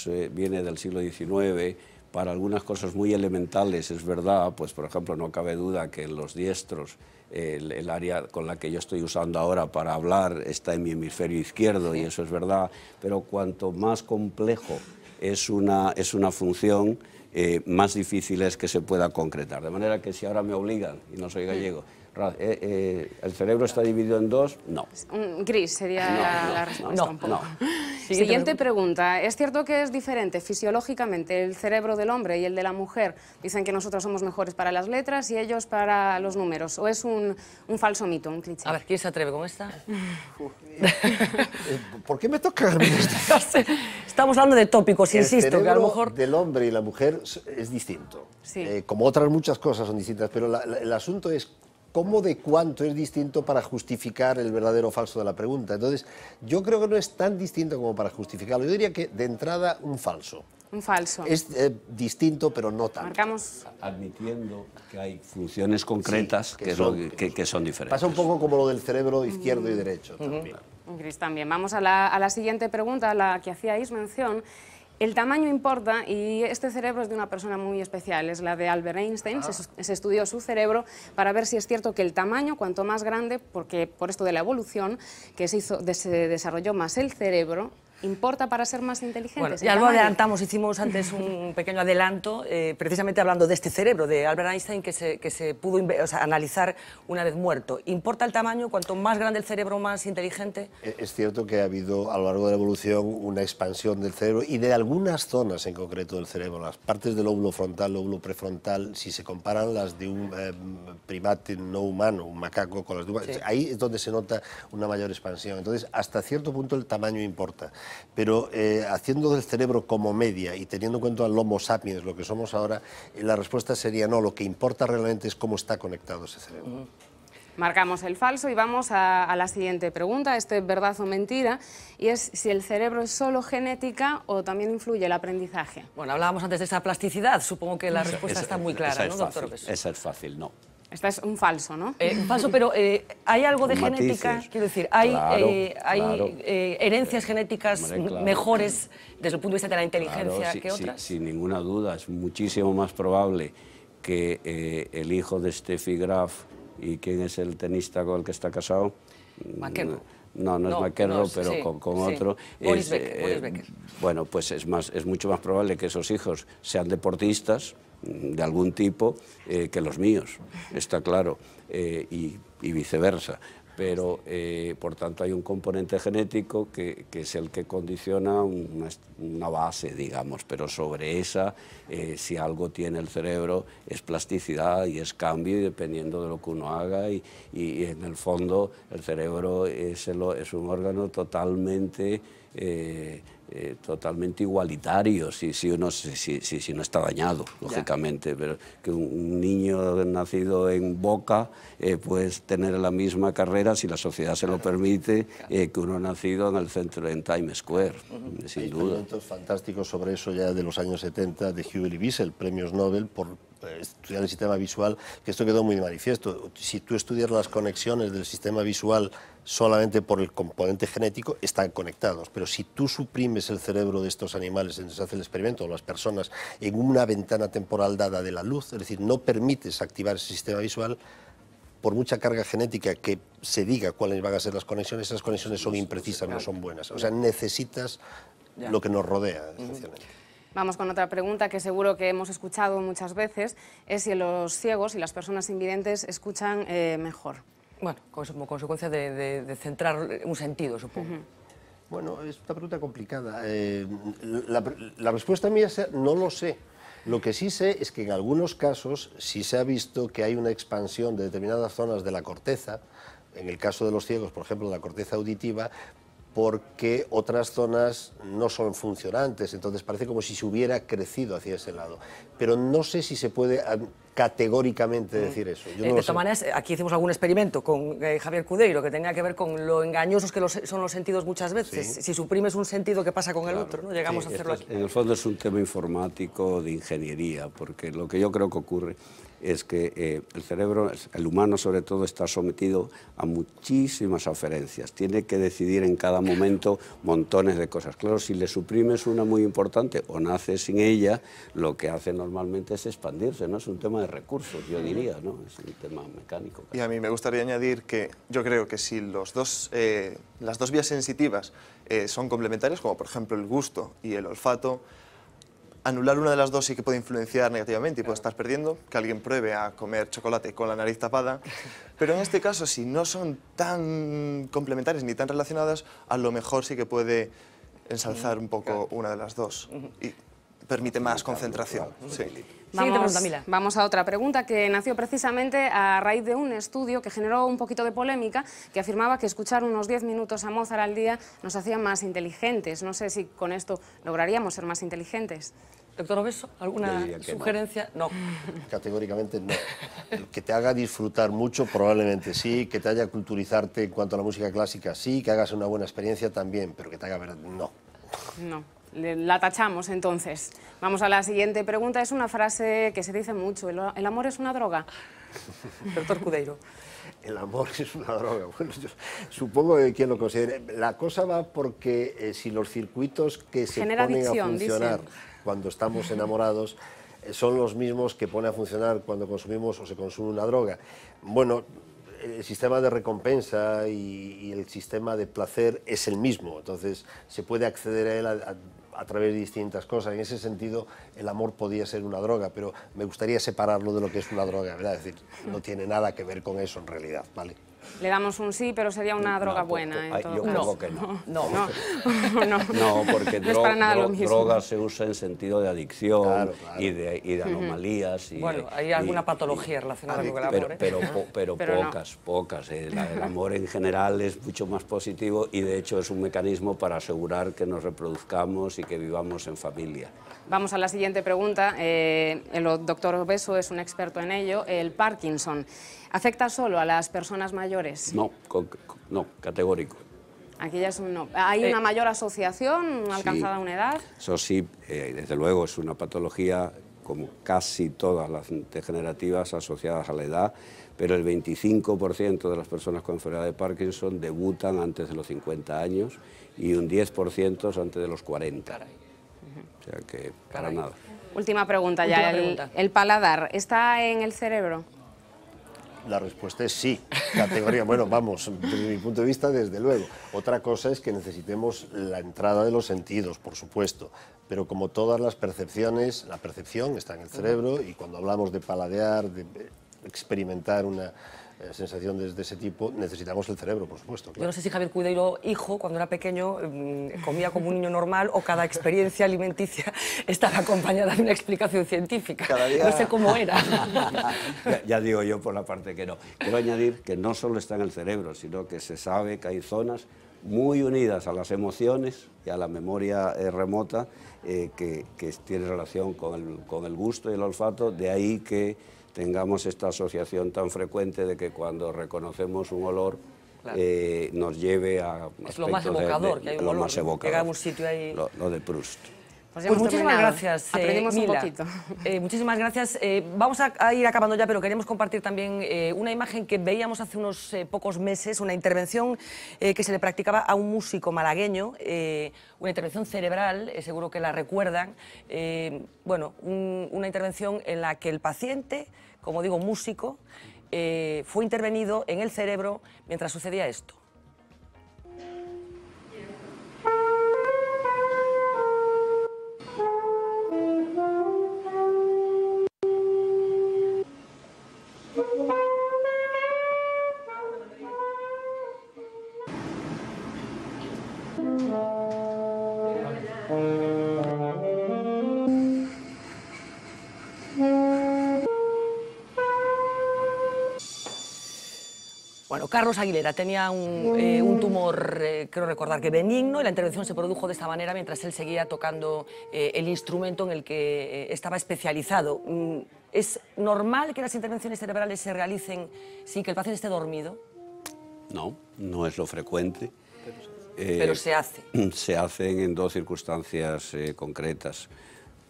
eh, viene del siglo XIX. Para algunas cosas muy elementales, es verdad, pues por ejemplo, no cabe duda que los diestros, el, área con la que yo estoy usando ahora para hablar está en mi hemisferio izquierdo y eso es verdad, pero cuanto más complejo es una, es una función, eh, más difícil es que se pueda concretar. De manera que si ahora me obligan, y no soy mm. gallego, eh, eh, ¿el cerebro está dividido en dos? No. Pues gris sería la, respuesta. no. Siguiente, pregunta. ¿Es cierto que es diferente fisiológicamente el cerebro del hombre y el de la mujer? Dicen que nosotros somos mejores para las letras y ellos para los números. ¿O es un, falso mito, un cliché? A ver, ¿quién se atreve con esta? Eh, ¿Por qué me toca Estamos hablando de tópicos, insisto, que a lo mejor... del hombre y la mujer es distinto. Eh, como otras muchas cosas son distintas, pero el asunto es cómo de cuánto es distinto para justificar el verdadero o falso de la pregunta. Entonces, yo creo que no es tan distinto como para justificarlo. Yo diría que de entrada un falso. Un falso. Es eh, distinto, pero no tanto. Marcamos. Admitiendo que hay funciones concretas que, son, que, son, diferentes. Pasa un poco como lo del cerebro izquierdo y mm. derecho. también. Gris, también. Vamos a la, a la siguiente pregunta, la que hacíais mención. El tamaño importa y este cerebro es de una persona muy especial, es la de Albert Einstein. Ah. Se, se, estudió su cerebro para ver si es cierto que el tamaño, cuanto más grande, porque por esto de la evolución, que se, hizo, se desarrolló más el cerebro, ¿Importa para ser más inteligente? Bueno, ya lo adelantamos, hicimos antes un pequeño adelanto, eh, precisamente hablando de este cerebro de Albert Einstein que se, que se pudo analizar una vez muerto. ¿Importa el tamaño? Cuanto más grande el cerebro, más inteligente. E-, es cierto que ha habido a lo largo de la evolución una expansión del cerebro y de algunas zonas en concreto del cerebro, las partes del lóbulo frontal, lóbulo prefrontal, si se comparan las de un eh, primate no humano, un macaco con las de un... Ahí es donde se nota una mayor expansión. Entonces, hasta cierto punto el tamaño importa pero eh, haciendo del cerebro como media y teniendo en cuenta al Homo sapiens, lo que somos ahora, eh, la respuesta sería no, lo que importa realmente es cómo está conectado ese cerebro. Marcamos el falso y vamos a, la siguiente pregunta, esto es verdad o mentira, y es si el cerebro es solo genética o también influye el aprendizaje. Bueno, hablábamos antes de esa plasticidad, supongo que la respuesta está muy clara, ¿no, doctor? Esa es fácil, no. Este es un falso, ¿no? Eh, un falso, pero eh, ¿hay algo de genética? Quiero decir, ¿hay, eh, herencias genéticas mejores desde el punto de vista de la inteligencia que otras? sin ninguna duda, es muchísimo más probable que el hijo de Steffi Graf y quién es el tenista con el que está casado. Maquero. Mm, no, no, es Maquero, pero con, otro. Boris Becker, Bueno, pues es, más, es mucho más probable que esos hijos sean deportistas de algún tipo eh, que los míos, está claro, eh, y, viceversa. Pero, eh, por tanto, hay un componente genético que, es el que condiciona una, base, digamos, pero sobre esa, si algo tiene el cerebro, es plasticidad y es cambio, y dependiendo de lo que uno haga, y, en el fondo el cerebro es, es un órgano totalmente... Eh, totalmente igualitario, si, si uno si, si, si no está dañado, lógicamente, pero que un niño nacido en Boca eh, tener la misma carrera, si la sociedad se lo permite, eh, que uno nacido en el centro, en Times Square, sin duda. Hay fantásticos sobre eso ya de los años 70 de Hubel y Wiesel, premios Nobel por eh, estudiar el sistema visual, que esto quedó muy manifiesto. Si tú estudias las conexiones del sistema visual solamente por el componente genético, están conectados. Pero si tú suprimes el cerebro de estos animales, entonces hace el experimento, o las personas, en una ventana temporal dada de la luz, es decir, no permites activar el sistema visual, por mucha carga genética que se diga cuáles van a ser las conexiones, esas conexiones son imprecisas, no son buenas. O sea, necesitas lo que nos rodea, Vamos con otra pregunta que seguro que hemos escuchado muchas veces, es si los ciegos y las personas invidentes escuchan eh, mejor. Bueno, como consecuencia de, centrar un sentido, supongo. Bueno, es una pregunta complicada. Eh, la, respuesta mía es no lo sé. Lo que sí sé es que en algunos casos sí se ha visto que hay una expansión de determinadas zonas de la corteza, en el caso de los ciegos, por ejemplo, la corteza auditiva, porque otras zonas no son funcionantes, entonces parece como si se hubiera crecido hacia ese lado. Pero no sé si se puede ah, categóricamente mm. decir eso. Yo eh, de todas aquí hicimos algún experimento con eh, Javier Cudeiro que tenía que ver con lo engañosos que son los sentidos muchas veces. Si suprimes un sentido, ¿qué pasa con el otro? ¿no? Llegamos a hacerlo aquí. En el fondo es un tema informático de ingeniería, porque lo que yo creo que ocurre es que eh, el cerebro, el humano sobre todo, está sometido a muchísimas aferencias. Tiene que decidir en cada momento montones de cosas. Claro, si le suprimes una muy importante o nace sin ella, lo que hace normalmente es expandirse, ¿no? Es un tema de recursos, yo diría, ¿no? Es un tema mecánico. Y a mí me gustaría añadir que yo creo que si eh, las dos vías sensitivas eh, son complementarias, como por ejemplo el gusto y el olfato, anular una de las dos sí que puede influenciar negativamente y puede estar perdiendo, que alguien pruebe a comer chocolate con la nariz tapada, pero en este caso si no son tan complementarias ni tan relacionadas, a lo mejor sí que puede ensalzar mm, un poco una de las dos y permite más concentración. Vamos, vamos, a otra pregunta que nació precisamente a raíz de un estudio que generó un poquito de polémica que afirmaba que escuchar unos 10 minutos a Mozart al día nos hacía más inteligentes. No sé si con esto lograríamos ser más inteligentes. Doctor Obeso, ¿alguna sugerencia? No. Categóricamente no. Que te haga disfrutar mucho, probablemente sí. Que te haya culturizarte en cuanto a la música clásica, sí. Que hagas una buena experiencia también, pero que te haga ver, no. No. La tachamos entonces. Vamos a la siguiente pregunta. Es una frase que se dice mucho. ¿El, amor es una droga? Doctor Cudeiro el amor es una droga. Bueno, supongo que quien lo considere. La cosa va porque eh, si los circuitos que se ponen a funcionar cuando estamos enamorados eh, son los mismos que pone a funcionar cuando consumimos o se consume una droga. Bueno, el sistema de recompensa y, el sistema de placer es el mismo, entonces se puede acceder a él a, través de distintas cosas. En ese sentido, el amor podía ser una droga, pero me gustaría separarlo de lo que es una droga, ¿verdad? Es decir, no tiene nada que ver con eso en realidad, ¿vale? Le damos un sí, pero sería una droga pues, buena. yo creo que no. No, no. porque droga se usa en sentido de adicción Y, de, anomalías. bueno, hay alguna patología relacionada con el amor. ¿eh? Pero, ah. pocas, pocas. Eh. el amor en general es mucho más positivo y de hecho es un mecanismo para asegurar que nos reproduzcamos y que vivamos en familia. Vamos a la siguiente pregunta. Eh, el doctor Obeso es un experto en ello. El Parkinson. ¿Afecta solo a las personas mayores? No, no, categórico. Aquí no. ¿Hay una eh, mayor asociación alcanzada a una edad? Eso sí, eh, desde luego es una patología como casi todas las degenerativas asociadas a la edad, pero el 25% de las personas con enfermedad de Parkinson debutan antes de los 50 años y un 10% antes de los 40. O sea que para nada. Última pregunta ya. el paladar está en el cerebro? La respuesta es sí. Categoría, bueno, vamos, desde mi punto de vista, desde luego. Otra cosa es que necesitemos la entrada de los sentidos, por supuesto. Pero como todas las percepciones, la percepción está en el cerebro y cuando hablamos de paladear, de experimentar una eh, sensaciones de ese tipo, necesitamos el cerebro, por supuesto. Yo no sé si Javier Cuideiro, hijo, cuando era pequeño, mm, comía como un niño normal o cada experiencia alimenticia estaba acompañada de una explicación científica. No sé cómo era. ya, digo yo por la parte que no. Quiero añadir que no solo está en el cerebro, sino que se sabe que hay zonas muy unidas a las emociones y a la memoria eh, remota eh, que, que, tiene relación con el gusto y el olfato, de ahí que tengamos esta asociación tan frecuente de que cuando reconocemos un olor eh, nos lleve a es lo más evocador un lo más sitio ahí lo, de Proust pues pues eh, eh, muchísimas gracias, un poquito. muchísimas gracias. vamos a, ir acabando ya, pero queremos compartir también una imagen que veíamos hace unos pocos meses, una intervención que se le practicaba a un músico malagueño, una intervención cerebral, seguro que la recuerdan. bueno, una intervención en la que el paciente como digo, músico, eh, fue intervenido en el cerebro mientras sucedía esto. Carlos Aguilera tenía un, eh, tumor, eh, creo recordar que benigno, y la intervención se produjo de esta manera mientras él seguía tocando eh, el instrumento en el que estaba especializado. Mm, ¿Es normal que las intervenciones cerebrales se realicen sin que el paciente esté dormido? No, no es lo frecuente. Pero se hace. Se hacen en dos circunstancias concretas.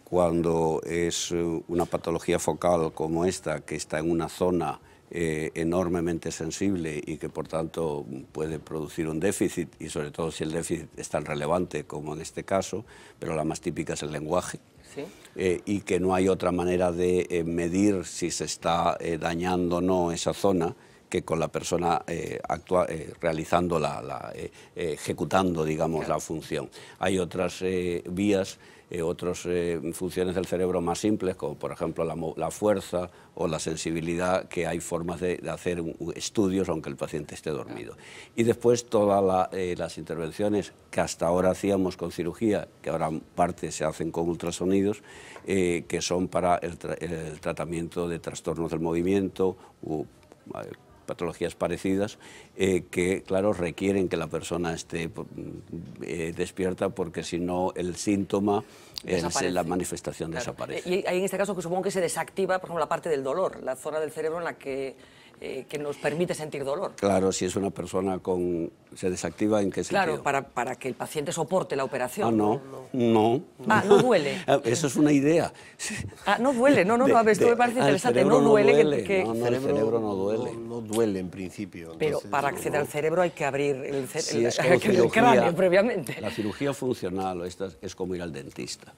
Cuando es una patología focal como esta, que está en una zona eh, enormemente sensible y que por tanto puede producir un déficit y sobre todo si el déficit es tan relevante como en este caso, pero la más típica es el lenguaje. Eh, y que no hay otra manera de eh, medir si se está dañando o no esa zona que con la persona eh, eh, realizando la, eh, ejecutando, digamos, la función. Hay otras vías otras funciones del cerebro más simples, como por ejemplo la, fuerza o la sensibilidad, que hay formas de, hacer estudios aunque el paciente esté dormido. Y después todas las intervenciones que hasta ahora hacíamos con cirugía, que ahora en parte se hacen con ultrasonidos, que son para el, tratamiento de trastornos del movimiento o patologías parecidas, eh, que, claro, requieren que la persona esté mm, eh, despierta porque si no el síntoma, eh, la manifestación desaparece. Y en este caso que supongo que se desactiva, por ejemplo, la parte del dolor, la zona del cerebro en la que eh, que nos permite sentir dolor. Claro, si es una persona con... ¿Se desactiva en qué sentido? Claro, para, que el paciente soporte la operación. Ah, no, no. no. Ah, no duele. Ah, eso es una idea. Ah, no duele, no, no, no a ver, esto me parece ah, interesante. No duele, no que... No, el cerebro no duele. No, duele en principio. Pero para acceder al cerebro hay que abrir el, cráneo previamente. La cirugía funcional esta es como ir al dentista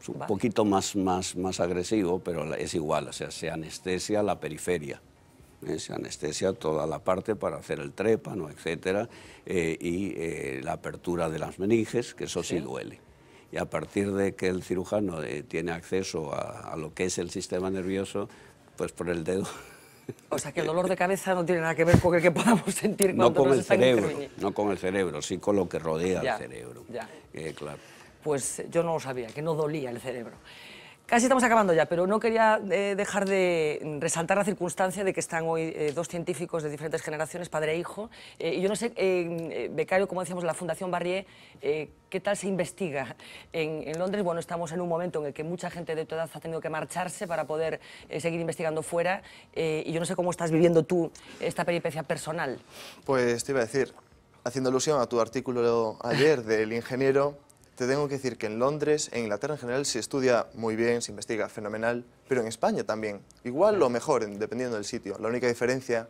Es un poquito más, más, más agresivo, pero es igual, o sea, se anestesia la periferia se anestesia toda la parte para hacer el trépano, etc. Eh, y eh, la apertura de las meninges, que eso sí, duele. Y a partir de que el cirujano eh, tiene acceso a, lo que es el sistema nervioso, pues por el dedo o sea, que el dolor de cabeza no tiene nada que ver con el que podamos sentir no con el cerebro, No con el cerebro, sí con lo que rodea al el cerebro. Ya. claro. Pues yo no lo sabía, que no dolía el cerebro. Casi estamos acabando ya, pero no quería eh, dejar de resaltar la circunstancia de que están hoy eh, dos científicos de diferentes generaciones, padre e hijo. Eh, y yo no sé, becario, como decíamos, la Fundación Barrié, ¿qué tal se investiga en, Londres? Bueno, estamos en un momento en el que mucha gente de tu edad ha tenido que marcharse para poder seguir investigando fuera. y yo no sé cómo estás viviendo tú esta peripecia personal. Pues te iba a decir, haciendo alusión a tu artículo ayer del ingeniero, te tengo que decir que en Londres, en Inglaterra en general, se estudia muy bien, se investiga fenomenal, pero en España también. Igual lo mejor, dependiendo del sitio. La única diferencia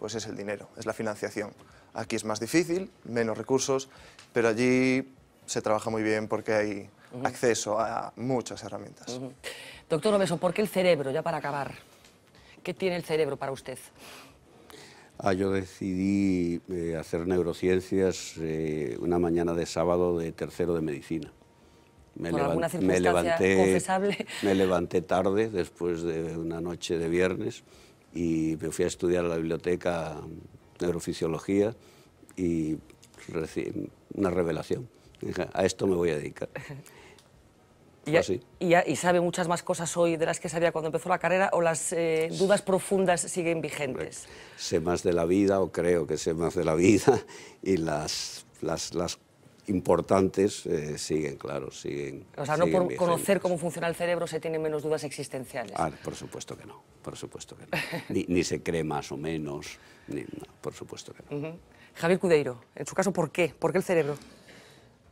pues es el dinero, es la financiación. Aquí es más difícil, menos recursos, pero allí se trabaja muy bien porque hay acceso a muchas herramientas. Doctor Obeso, ¿por qué el cerebro, ya para acabar? ¿Qué tiene el cerebro para usted? Ah, yo decidí eh, hacer neurociencias eh, una mañana de sábado de tercero de medicina. Me, alguna me, levanté, confesable. me levanté tarde después de una noche de viernes y me fui a estudiar a la biblioteca mm, neurofisiología y una revelación. Dije, A esto me voy a dedicar. Y, sabe muchas más cosas hoy de las que sabía cuando empezó la carrera o las eh, dudas profundas siguen vigentes? Sé más de la vida o creo que sé más de la vida y las, las, las importantes eh, siguen, claro, siguen. O sea, no por conocer cómo funciona el cerebro se tienen menos dudas existenciales. Ah, por supuesto que no, por supuesto que no. ni, ni, se cree más o menos, ni, por supuesto que no. Javier Cudeiro, en su caso, ¿por qué? ¿Por qué el cerebro?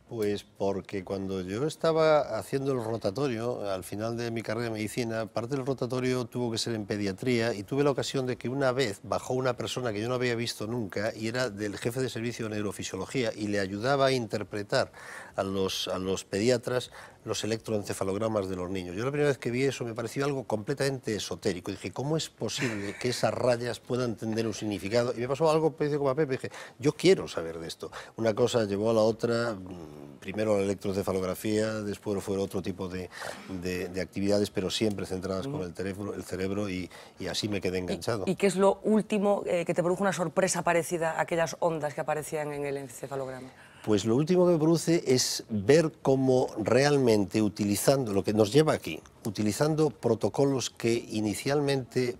Pues porque cuando yo estaba haciendo el rotatorio, al final de mi carrera de medicina, parte del rotatorio tuvo que ser en pediatría y tuve la ocasión de que una vez bajó una persona que yo no había visto nunca y era del jefe de servicio de neurofisiología y le ayudaba a interpretar a los, a los pediatras los electroencefalogramas de los niños. Yo la primera vez que vi eso me pareció algo completamente esotérico. Dije, ¿cómo es posible que esas rayas puedan tener un significado? Y me pasó algo parecido como a Pepe. Dije, yo quiero saber de esto. Una cosa llevó a la otra primero la electroencefalografía, después fue otro tipo de, actividades, pero siempre centradas con el cerebro, el cerebro y, y así me quedé enganchado. ¿Y, qué es lo último eh, que te produjo una sorpresa parecida a aquellas ondas que aparecían en el encefalograma? Pues lo último que me produce es ver cómo realmente utilizando, lo que nos lleva aquí, utilizando protocolos que inicialmente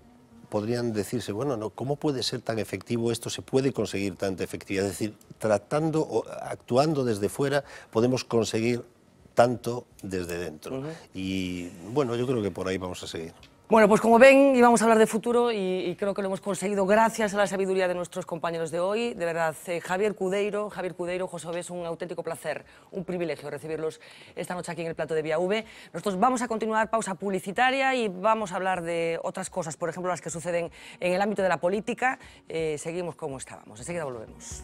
podrían decirse, bueno, no, ¿cómo puede ser tan efectivo esto? ¿Se puede conseguir tanta efectividad? Es decir, tratando o actuando desde fuera podemos conseguir tanto desde dentro. Y bueno, yo creo que por ahí vamos a seguir. Bueno, pues como ven, íbamos a hablar de futuro y, creo que lo hemos conseguido gracias a la sabiduría de nuestros compañeros de hoy. De verdad, eh, Javier Cudeiro, Javier Cudeiro, José Oves, un auténtico placer, un privilegio recibirlos esta noche aquí en el plato de Vía V. Nosotros vamos a continuar pausa publicitaria y vamos a hablar de otras cosas, por ejemplo, las que suceden en el ámbito de la política. Eh, seguimos como estábamos. Enseguida volvemos.